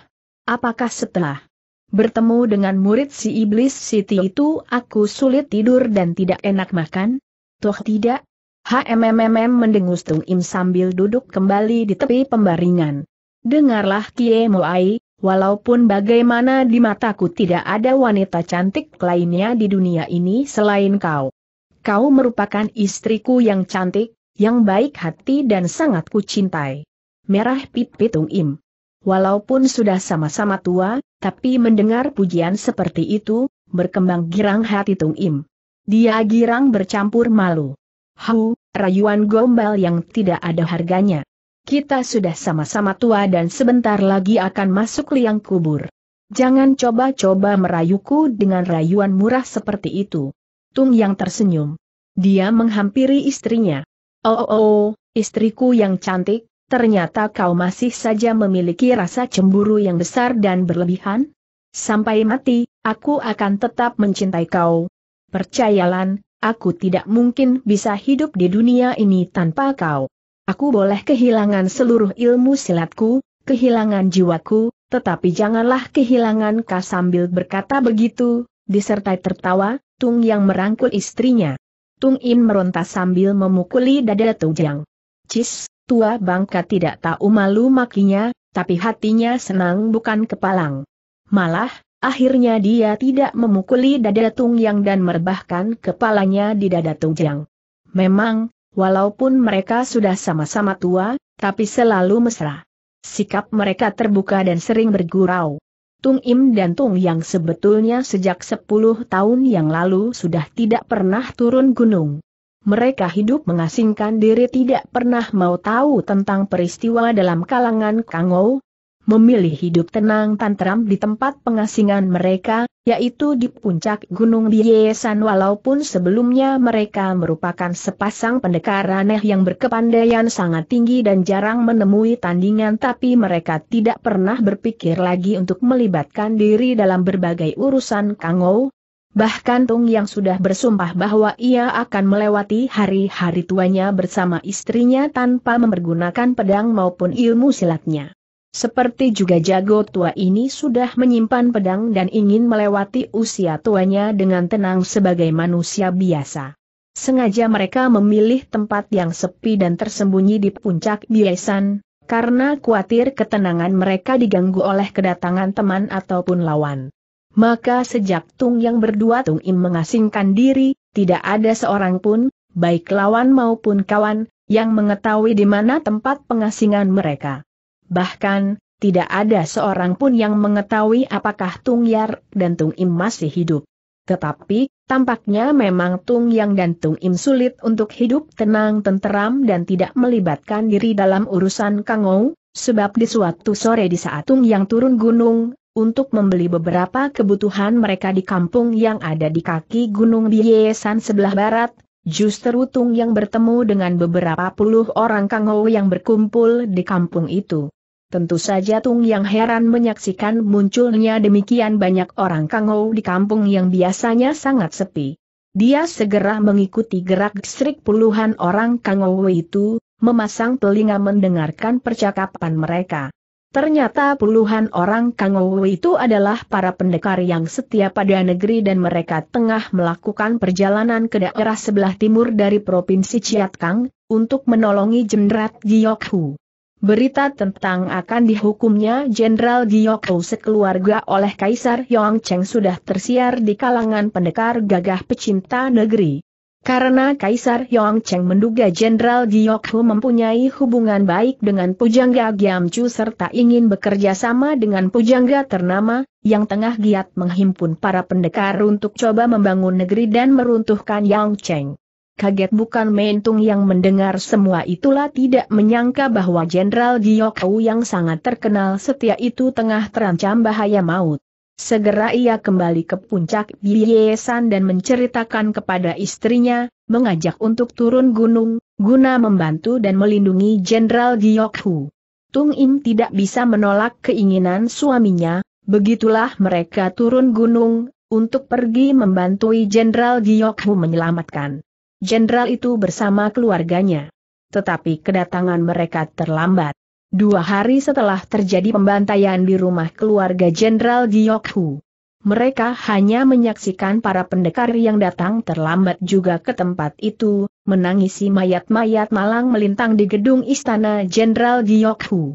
Apakah setelah bertemu dengan murid si iblis Siti itu aku sulit tidur dan tidak enak makan? Toh tidak? HMMM mendengus Tung Im sambil duduk kembali di tepi pembaringan. Dengarlah Kie Moai, Walaupun bagaimana di mataku tidak ada wanita cantik lainnya di dunia ini selain kau. Kau merupakan istriku yang cantik, yang baik hati dan sangat kucintai. Merah Pit Pitung Im. Walaupun sudah sama-sama tua, tapi mendengar pujian seperti itu, berkembang girang hati Tung Im. Dia girang bercampur malu. Hau, rayuan gombal yang tidak ada harganya. Kita sudah sama-sama tua dan sebentar lagi akan masuk liang kubur. Jangan coba-coba merayuku dengan rayuan murah seperti itu. Tung yang tersenyum. Dia menghampiri istrinya. Oh, oh, oh, istriku yang cantik, ternyata kau masih saja memiliki rasa cemburu yang besar dan berlebihan? Sampai mati, aku akan tetap mencintai kau. Percayalan, aku tidak mungkin bisa hidup di dunia ini tanpa kau. Aku boleh kehilangan seluruh ilmu silatku, kehilangan jiwaku, tetapi janganlah kehilangan kah sambil berkata begitu, disertai tertawa, Tung yang merangkul istrinya. Tung In meronta sambil memukuli dada Tujang. Cis, tua bangka tidak tahu malu makinya, tapi hatinya senang bukan kepalang. Malah, akhirnya dia tidak memukuli dada Tung Yang dan merebahkan kepalanya di dada Tung Jiang. Memang, Walaupun mereka sudah sama-sama tua, tapi selalu mesra. Sikap mereka terbuka dan sering bergurau. Tung Im dan Tung Yang sebetulnya sejak 10 tahun yang lalu sudah tidak pernah turun gunung. Mereka hidup mengasingkan diri tidak pernah mau tahu tentang peristiwa dalam kalangan Kangou, memilih hidup tenang tantram di tempat pengasingan mereka, yaitu di puncak Gunung Biesan walaupun sebelumnya mereka merupakan sepasang pendekar aneh yang berkepandaian sangat tinggi dan jarang menemui tandingan tapi mereka tidak pernah berpikir lagi untuk melibatkan diri dalam berbagai urusan Kangou. Bahkan Tung yang sudah bersumpah bahwa ia akan melewati hari-hari tuanya bersama istrinya tanpa mempergunakan pedang maupun ilmu silatnya. Seperti juga jago tua ini sudah menyimpan pedang dan ingin melewati usia tuanya dengan tenang sebagai manusia biasa. Sengaja mereka memilih tempat yang sepi dan tersembunyi di puncak biasan, karena khawatir ketenangan mereka diganggu oleh kedatangan teman ataupun lawan. Maka sejak Tung yang berdua Tung Im mengasingkan diri, tidak ada seorang pun, baik lawan maupun kawan, yang mengetahui di mana tempat pengasingan mereka. Bahkan, tidak ada seorang pun yang mengetahui apakah Tung Yar dan Tung Im masih hidup. Tetapi, tampaknya memang Tung Yang dan Tung Im sulit untuk hidup tenang tenteram dan tidak melibatkan diri dalam urusan Kang Kangou, sebab di suatu sore di saat Tung Yang turun gunung, untuk membeli beberapa kebutuhan mereka di kampung yang ada di kaki Gunung Biesan sebelah barat, justru Tung Yang bertemu dengan beberapa puluh orang Kang Kangou yang berkumpul di kampung itu. Tentu saja Tung Yang heran menyaksikan munculnya demikian banyak orang kangau di kampung yang biasanya sangat sepi. Dia segera mengikuti gerak gerik puluhan orang kangau itu, memasang telinga mendengarkan percakapan mereka. Ternyata puluhan orang Kangou itu adalah para pendekar yang setia pada negeri dan mereka tengah melakukan perjalanan ke daerah sebelah timur dari Provinsi Kang untuk menolongi Jenderat Giokhu. Berita tentang akan dihukumnya Jenderal Giyoko sekeluarga oleh Kaisar Yong Cheng sudah tersiar di kalangan pendekar gagah pecinta negeri. Karena Kaisar Yong Cheng menduga Jenderal Giyoko mempunyai hubungan baik dengan pujangga Giamchu serta ingin bekerja sama dengan pujangga ternama, yang tengah giat menghimpun para pendekar untuk coba membangun negeri dan meruntuhkan Yong Cheng kaget bukan Mentung yang mendengar semua itulah tidak menyangka bahwa Jenderal Giokau yang sangat terkenal setia itu tengah terancam bahaya maut. Segera ia kembali ke puncak Biyesan dan menceritakan kepada istrinya, mengajak untuk turun gunung, guna membantu dan melindungi Jenderal Giokhu. Tung Im tidak bisa menolak keinginan suaminya, begitulah mereka turun gunung, untuk pergi membantui Jenderal Giokhu menyelamatkan jenderal itu bersama keluarganya. Tetapi kedatangan mereka terlambat. Dua hari setelah terjadi pembantaian di rumah keluarga Jenderal Giokhu. Mereka hanya menyaksikan para pendekar yang datang terlambat juga ke tempat itu, menangisi mayat-mayat malang melintang di gedung istana Jenderal Giokhu.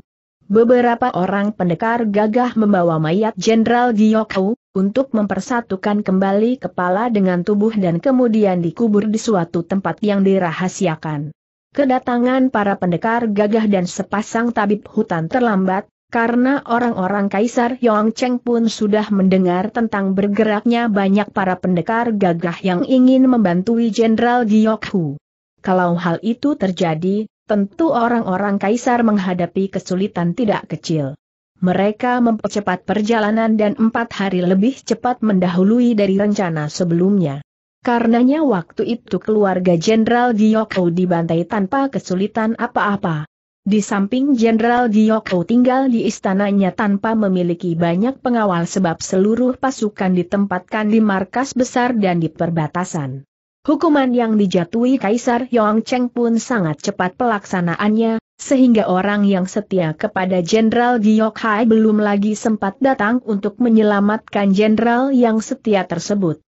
Beberapa orang pendekar gagah membawa mayat Jenderal Giokhu, untuk mempersatukan kembali kepala dengan tubuh dan kemudian dikubur di suatu tempat yang dirahasiakan. Kedatangan para pendekar gagah dan sepasang tabib hutan terlambat, karena orang-orang Kaisar Yong Cheng pun sudah mendengar tentang bergeraknya banyak para pendekar gagah yang ingin membantu Jenderal Hu. Kalau hal itu terjadi, tentu orang-orang Kaisar menghadapi kesulitan tidak kecil. Mereka mempercepat perjalanan dan empat hari lebih cepat mendahului dari rencana sebelumnya. Karenanya waktu itu keluarga Jenderal Giyoko dibantai tanpa kesulitan apa-apa. Di samping Jenderal Giyoko tinggal di istananya tanpa memiliki banyak pengawal sebab seluruh pasukan ditempatkan di markas besar dan di perbatasan. Hukuman yang dijatuhi Kaisar Yongcheng pun sangat cepat pelaksanaannya, sehingga orang yang setia kepada Jenderal Giok belum lagi sempat datang untuk menyelamatkan jenderal yang setia tersebut.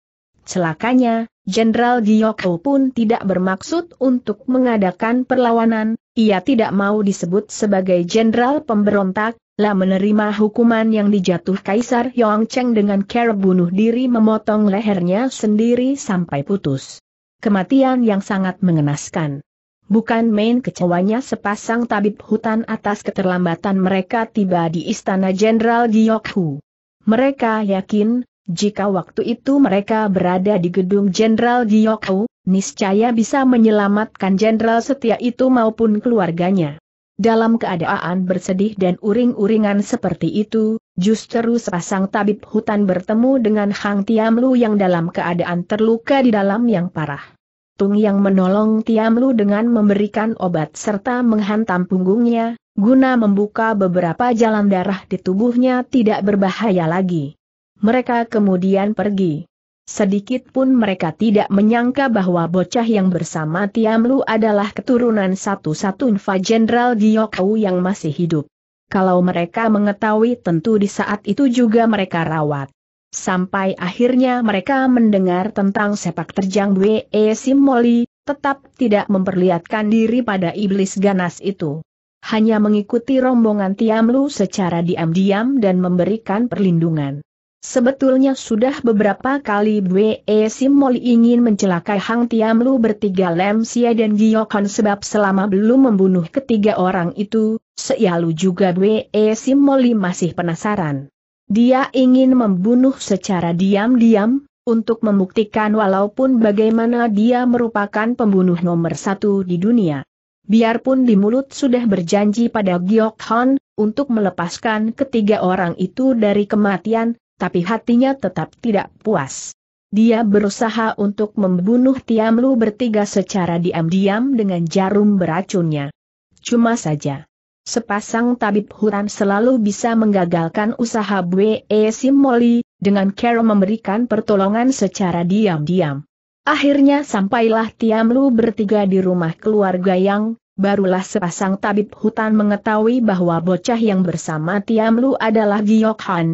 Celakanya, Jenderal Giok pun tidak bermaksud untuk mengadakan perlawanan, ia tidak mau disebut sebagai jenderal pemberontak, lah menerima hukuman yang dijatuh Kaisar Yongcheng dengan cara bunuh diri memotong lehernya sendiri sampai putus. Kematian yang sangat mengenaskan. Bukan main kecewanya sepasang tabib hutan atas keterlambatan mereka tiba di istana Jenderal Giokhu. Mereka yakin, jika waktu itu mereka berada di gedung Jenderal Giokhu, niscaya bisa menyelamatkan Jenderal Setia itu maupun keluarganya. Dalam keadaan bersedih dan uring-uringan seperti itu, justru sepasang tabib hutan bertemu dengan Hang Tiamlu yang dalam keadaan terluka di dalam yang parah. Tung yang menolong Tiamlu dengan memberikan obat serta menghantam punggungnya, guna membuka beberapa jalan darah di tubuhnya tidak berbahaya lagi. Mereka kemudian pergi. Sedikit pun mereka tidak menyangka bahwa bocah yang bersama Tiamlu adalah keturunan satu-satunya Jenderal Giokau yang masih hidup. Kalau mereka mengetahui tentu di saat itu juga mereka rawat. Sampai akhirnya mereka mendengar tentang sepak terjang e. Simoli, tetap tidak memperlihatkan diri pada iblis ganas itu. Hanya mengikuti rombongan Tiamlu secara diam-diam dan memberikan perlindungan. Sebetulnya sudah beberapa kali e. Simoli ingin mencelakai Hang Tiamlu bertiga Lem Sia dan Giyokon sebab selama belum membunuh ketiga orang itu, seyalu juga e. Simoli masih penasaran. Dia ingin membunuh secara diam-diam, untuk membuktikan walaupun bagaimana dia merupakan pembunuh nomor satu di dunia. Biarpun di mulut sudah berjanji pada Giok Han, untuk melepaskan ketiga orang itu dari kematian, tapi hatinya tetap tidak puas. Dia berusaha untuk membunuh Tiamlu bertiga secara diam-diam dengan jarum beracunnya. Cuma saja, Sepasang tabib Huran selalu bisa menggagalkan usaha Bwe Simoli, dengan cara memberikan pertolongan secara diam-diam. Akhirnya sampailah Tiamlu bertiga di rumah keluarga yang, barulah sepasang tabib hutan mengetahui bahwa bocah yang bersama Tiamlu adalah Giok Han.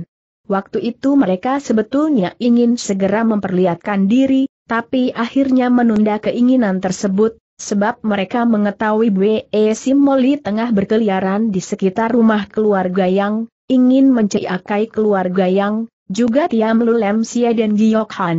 Waktu itu mereka sebetulnya ingin segera memperlihatkan diri, tapi akhirnya menunda keinginan tersebut, Sebab mereka mengetahui e Sim Simoli tengah berkeliaran di sekitar rumah keluarga Yang, ingin mencelakai keluarga Yang, juga Tiam Lulem Sia dan Giyok Han.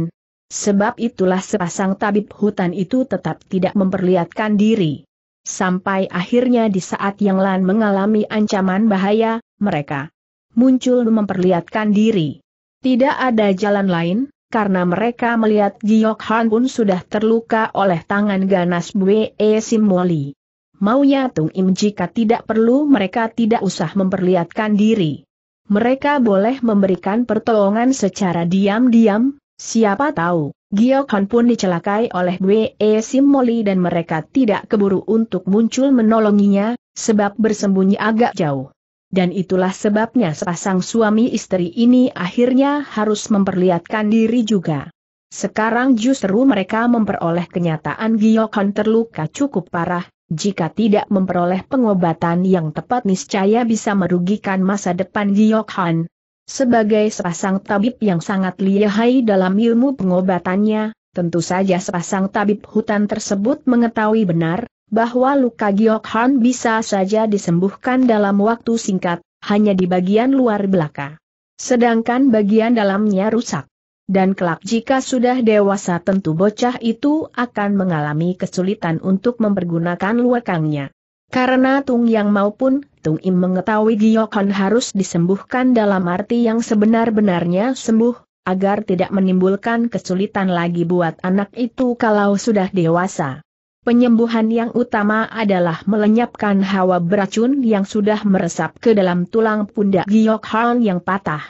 Sebab itulah sepasang tabib hutan itu tetap tidak memperlihatkan diri. Sampai akhirnya di saat Yang lain mengalami ancaman bahaya, mereka muncul memperlihatkan diri. Tidak ada jalan lain, karena mereka melihat Giok Han pun sudah terluka oleh tangan ganas Bwe Simwoli. Maunya Tung Im jika tidak perlu mereka tidak usah memperlihatkan diri. Mereka boleh memberikan pertolongan secara diam-diam, siapa tahu, Giok Han pun dicelakai oleh Bwe Simwoli dan mereka tidak keburu untuk muncul menolonginya, sebab bersembunyi agak jauh dan itulah sebabnya sepasang suami istri ini akhirnya harus memperlihatkan diri juga. Sekarang justru mereka memperoleh kenyataan Gyeokhan terluka cukup parah, jika tidak memperoleh pengobatan yang tepat niscaya bisa merugikan masa depan Gyeokhan. Sebagai sepasang tabib yang sangat lihai dalam ilmu pengobatannya, tentu saja sepasang tabib hutan tersebut mengetahui benar, bahwa luka Giok Han bisa saja disembuhkan dalam waktu singkat, hanya di bagian luar belaka. Sedangkan bagian dalamnya rusak. Dan kelak jika sudah dewasa tentu bocah itu akan mengalami kesulitan untuk mempergunakan luakangnya. Karena Tung Yang maupun Tung Im mengetahui Gyo-han harus disembuhkan dalam arti yang sebenar-benarnya sembuh, agar tidak menimbulkan kesulitan lagi buat anak itu kalau sudah dewasa. Penyembuhan yang utama adalah melenyapkan hawa beracun yang sudah meresap ke dalam tulang pundak Giok Han yang patah.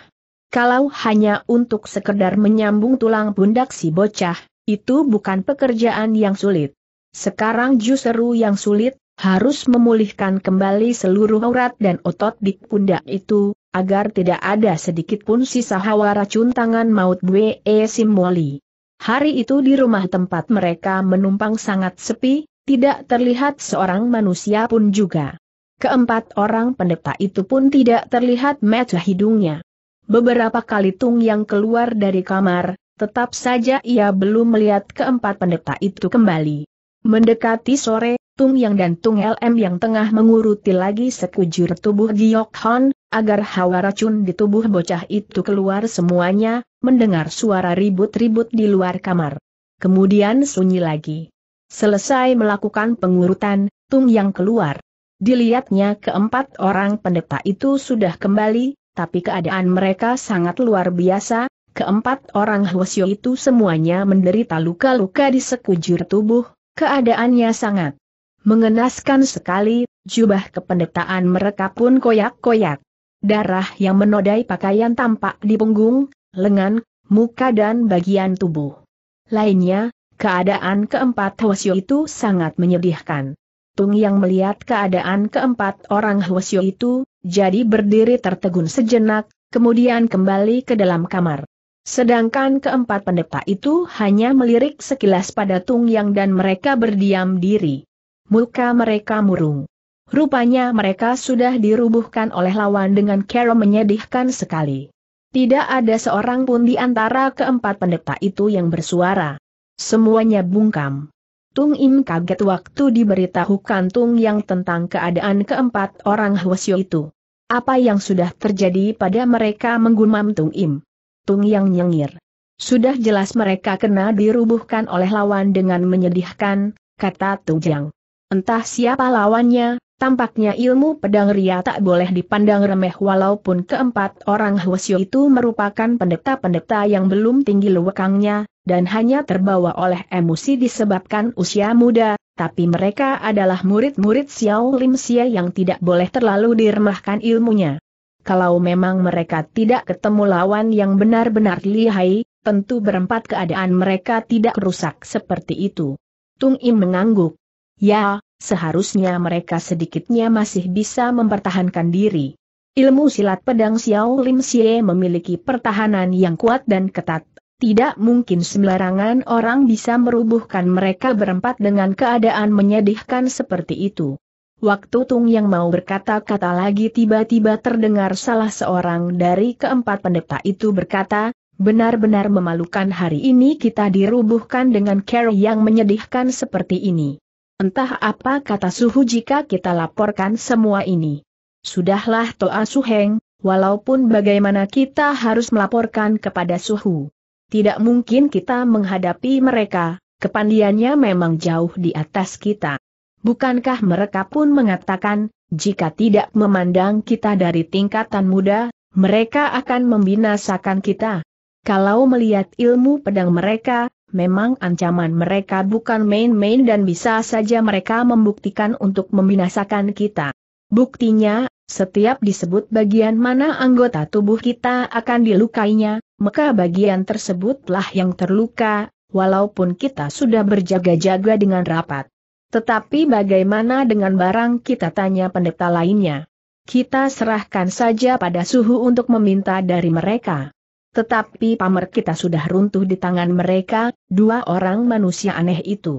Kalau hanya untuk sekedar menyambung tulang pundak si bocah, itu bukan pekerjaan yang sulit. Sekarang justru yang sulit, harus memulihkan kembali seluruh urat dan otot di pundak itu, agar tidak ada sedikitpun sisa hawa racun tangan maut Bwe Simoli. Hari itu di rumah tempat mereka menumpang sangat sepi, tidak terlihat seorang manusia pun juga. Keempat orang pendeta itu pun tidak terlihat mata hidungnya. Beberapa kali Tung yang keluar dari kamar, tetap saja ia belum melihat keempat pendeta itu kembali. Mendekati sore, Tung Yang dan Tung LM yang tengah menguruti lagi sekujur tubuh Giok Han, agar hawa racun di tubuh bocah itu keluar semuanya, mendengar suara ribut-ribut di luar kamar. Kemudian sunyi lagi. Selesai melakukan pengurutan, Tung Yang keluar. Dilihatnya keempat orang pendeta itu sudah kembali, tapi keadaan mereka sangat luar biasa, keempat orang Hwasyo itu semuanya menderita luka-luka di sekujur tubuh, keadaannya sangat Mengenaskan sekali, jubah kependetaan mereka pun koyak-koyak. Darah yang menodai pakaian tampak di punggung, lengan, muka dan bagian tubuh. Lainnya, keadaan keempat Hwasyo itu sangat menyedihkan. Tung yang melihat keadaan keempat orang Hwasyo itu, jadi berdiri tertegun sejenak, kemudian kembali ke dalam kamar. Sedangkan keempat pendeta itu hanya melirik sekilas pada Tung Yang dan mereka berdiam diri muka mereka murung. Rupanya mereka sudah dirubuhkan oleh lawan dengan cara menyedihkan sekali. Tidak ada seorang pun di antara keempat pendeta itu yang bersuara. Semuanya bungkam. Tung Im kaget waktu diberitahukan Tung Yang tentang keadaan keempat orang Hwasyo itu. Apa yang sudah terjadi pada mereka menggumam Tung Im. Tung Yang nyengir. Sudah jelas mereka kena dirubuhkan oleh lawan dengan menyedihkan, kata Tung Yang. Entah siapa lawannya, tampaknya ilmu pedang ria tak boleh dipandang remeh walaupun keempat orang Hwasyo itu merupakan pendeta-pendeta yang belum tinggi lewekangnya, dan hanya terbawa oleh emosi disebabkan usia muda, tapi mereka adalah murid-murid Xiao Lim Xie yang tidak boleh terlalu diremahkan ilmunya. Kalau memang mereka tidak ketemu lawan yang benar-benar lihai, tentu berempat keadaan mereka tidak rusak seperti itu. Tung Im mengangguk. Ya, seharusnya mereka sedikitnya masih bisa mempertahankan diri. Ilmu silat pedang Xiao Lim Xie memiliki pertahanan yang kuat dan ketat. Tidak mungkin sembarangan orang bisa merubuhkan mereka berempat dengan keadaan menyedihkan seperti itu. Waktu Tung yang mau berkata-kata lagi tiba-tiba terdengar salah seorang dari keempat pendeta itu berkata, benar-benar memalukan hari ini kita dirubuhkan dengan cara yang menyedihkan seperti ini. Entah apa kata Suhu jika kita laporkan semua ini. Sudahlah Toa Suheng, walaupun bagaimana kita harus melaporkan kepada Suhu. Tidak mungkin kita menghadapi mereka, kepandiannya memang jauh di atas kita. Bukankah mereka pun mengatakan, jika tidak memandang kita dari tingkatan muda, mereka akan membinasakan kita. Kalau melihat ilmu pedang mereka, Memang ancaman mereka bukan main-main dan bisa saja mereka membuktikan untuk membinasakan kita. Buktinya, setiap disebut bagian mana anggota tubuh kita akan dilukainya, maka bagian tersebutlah yang terluka, walaupun kita sudah berjaga-jaga dengan rapat. Tetapi bagaimana dengan barang kita tanya pendeta lainnya? Kita serahkan saja pada suhu untuk meminta dari mereka. Tetapi pamer kita sudah runtuh di tangan mereka, dua orang manusia aneh itu.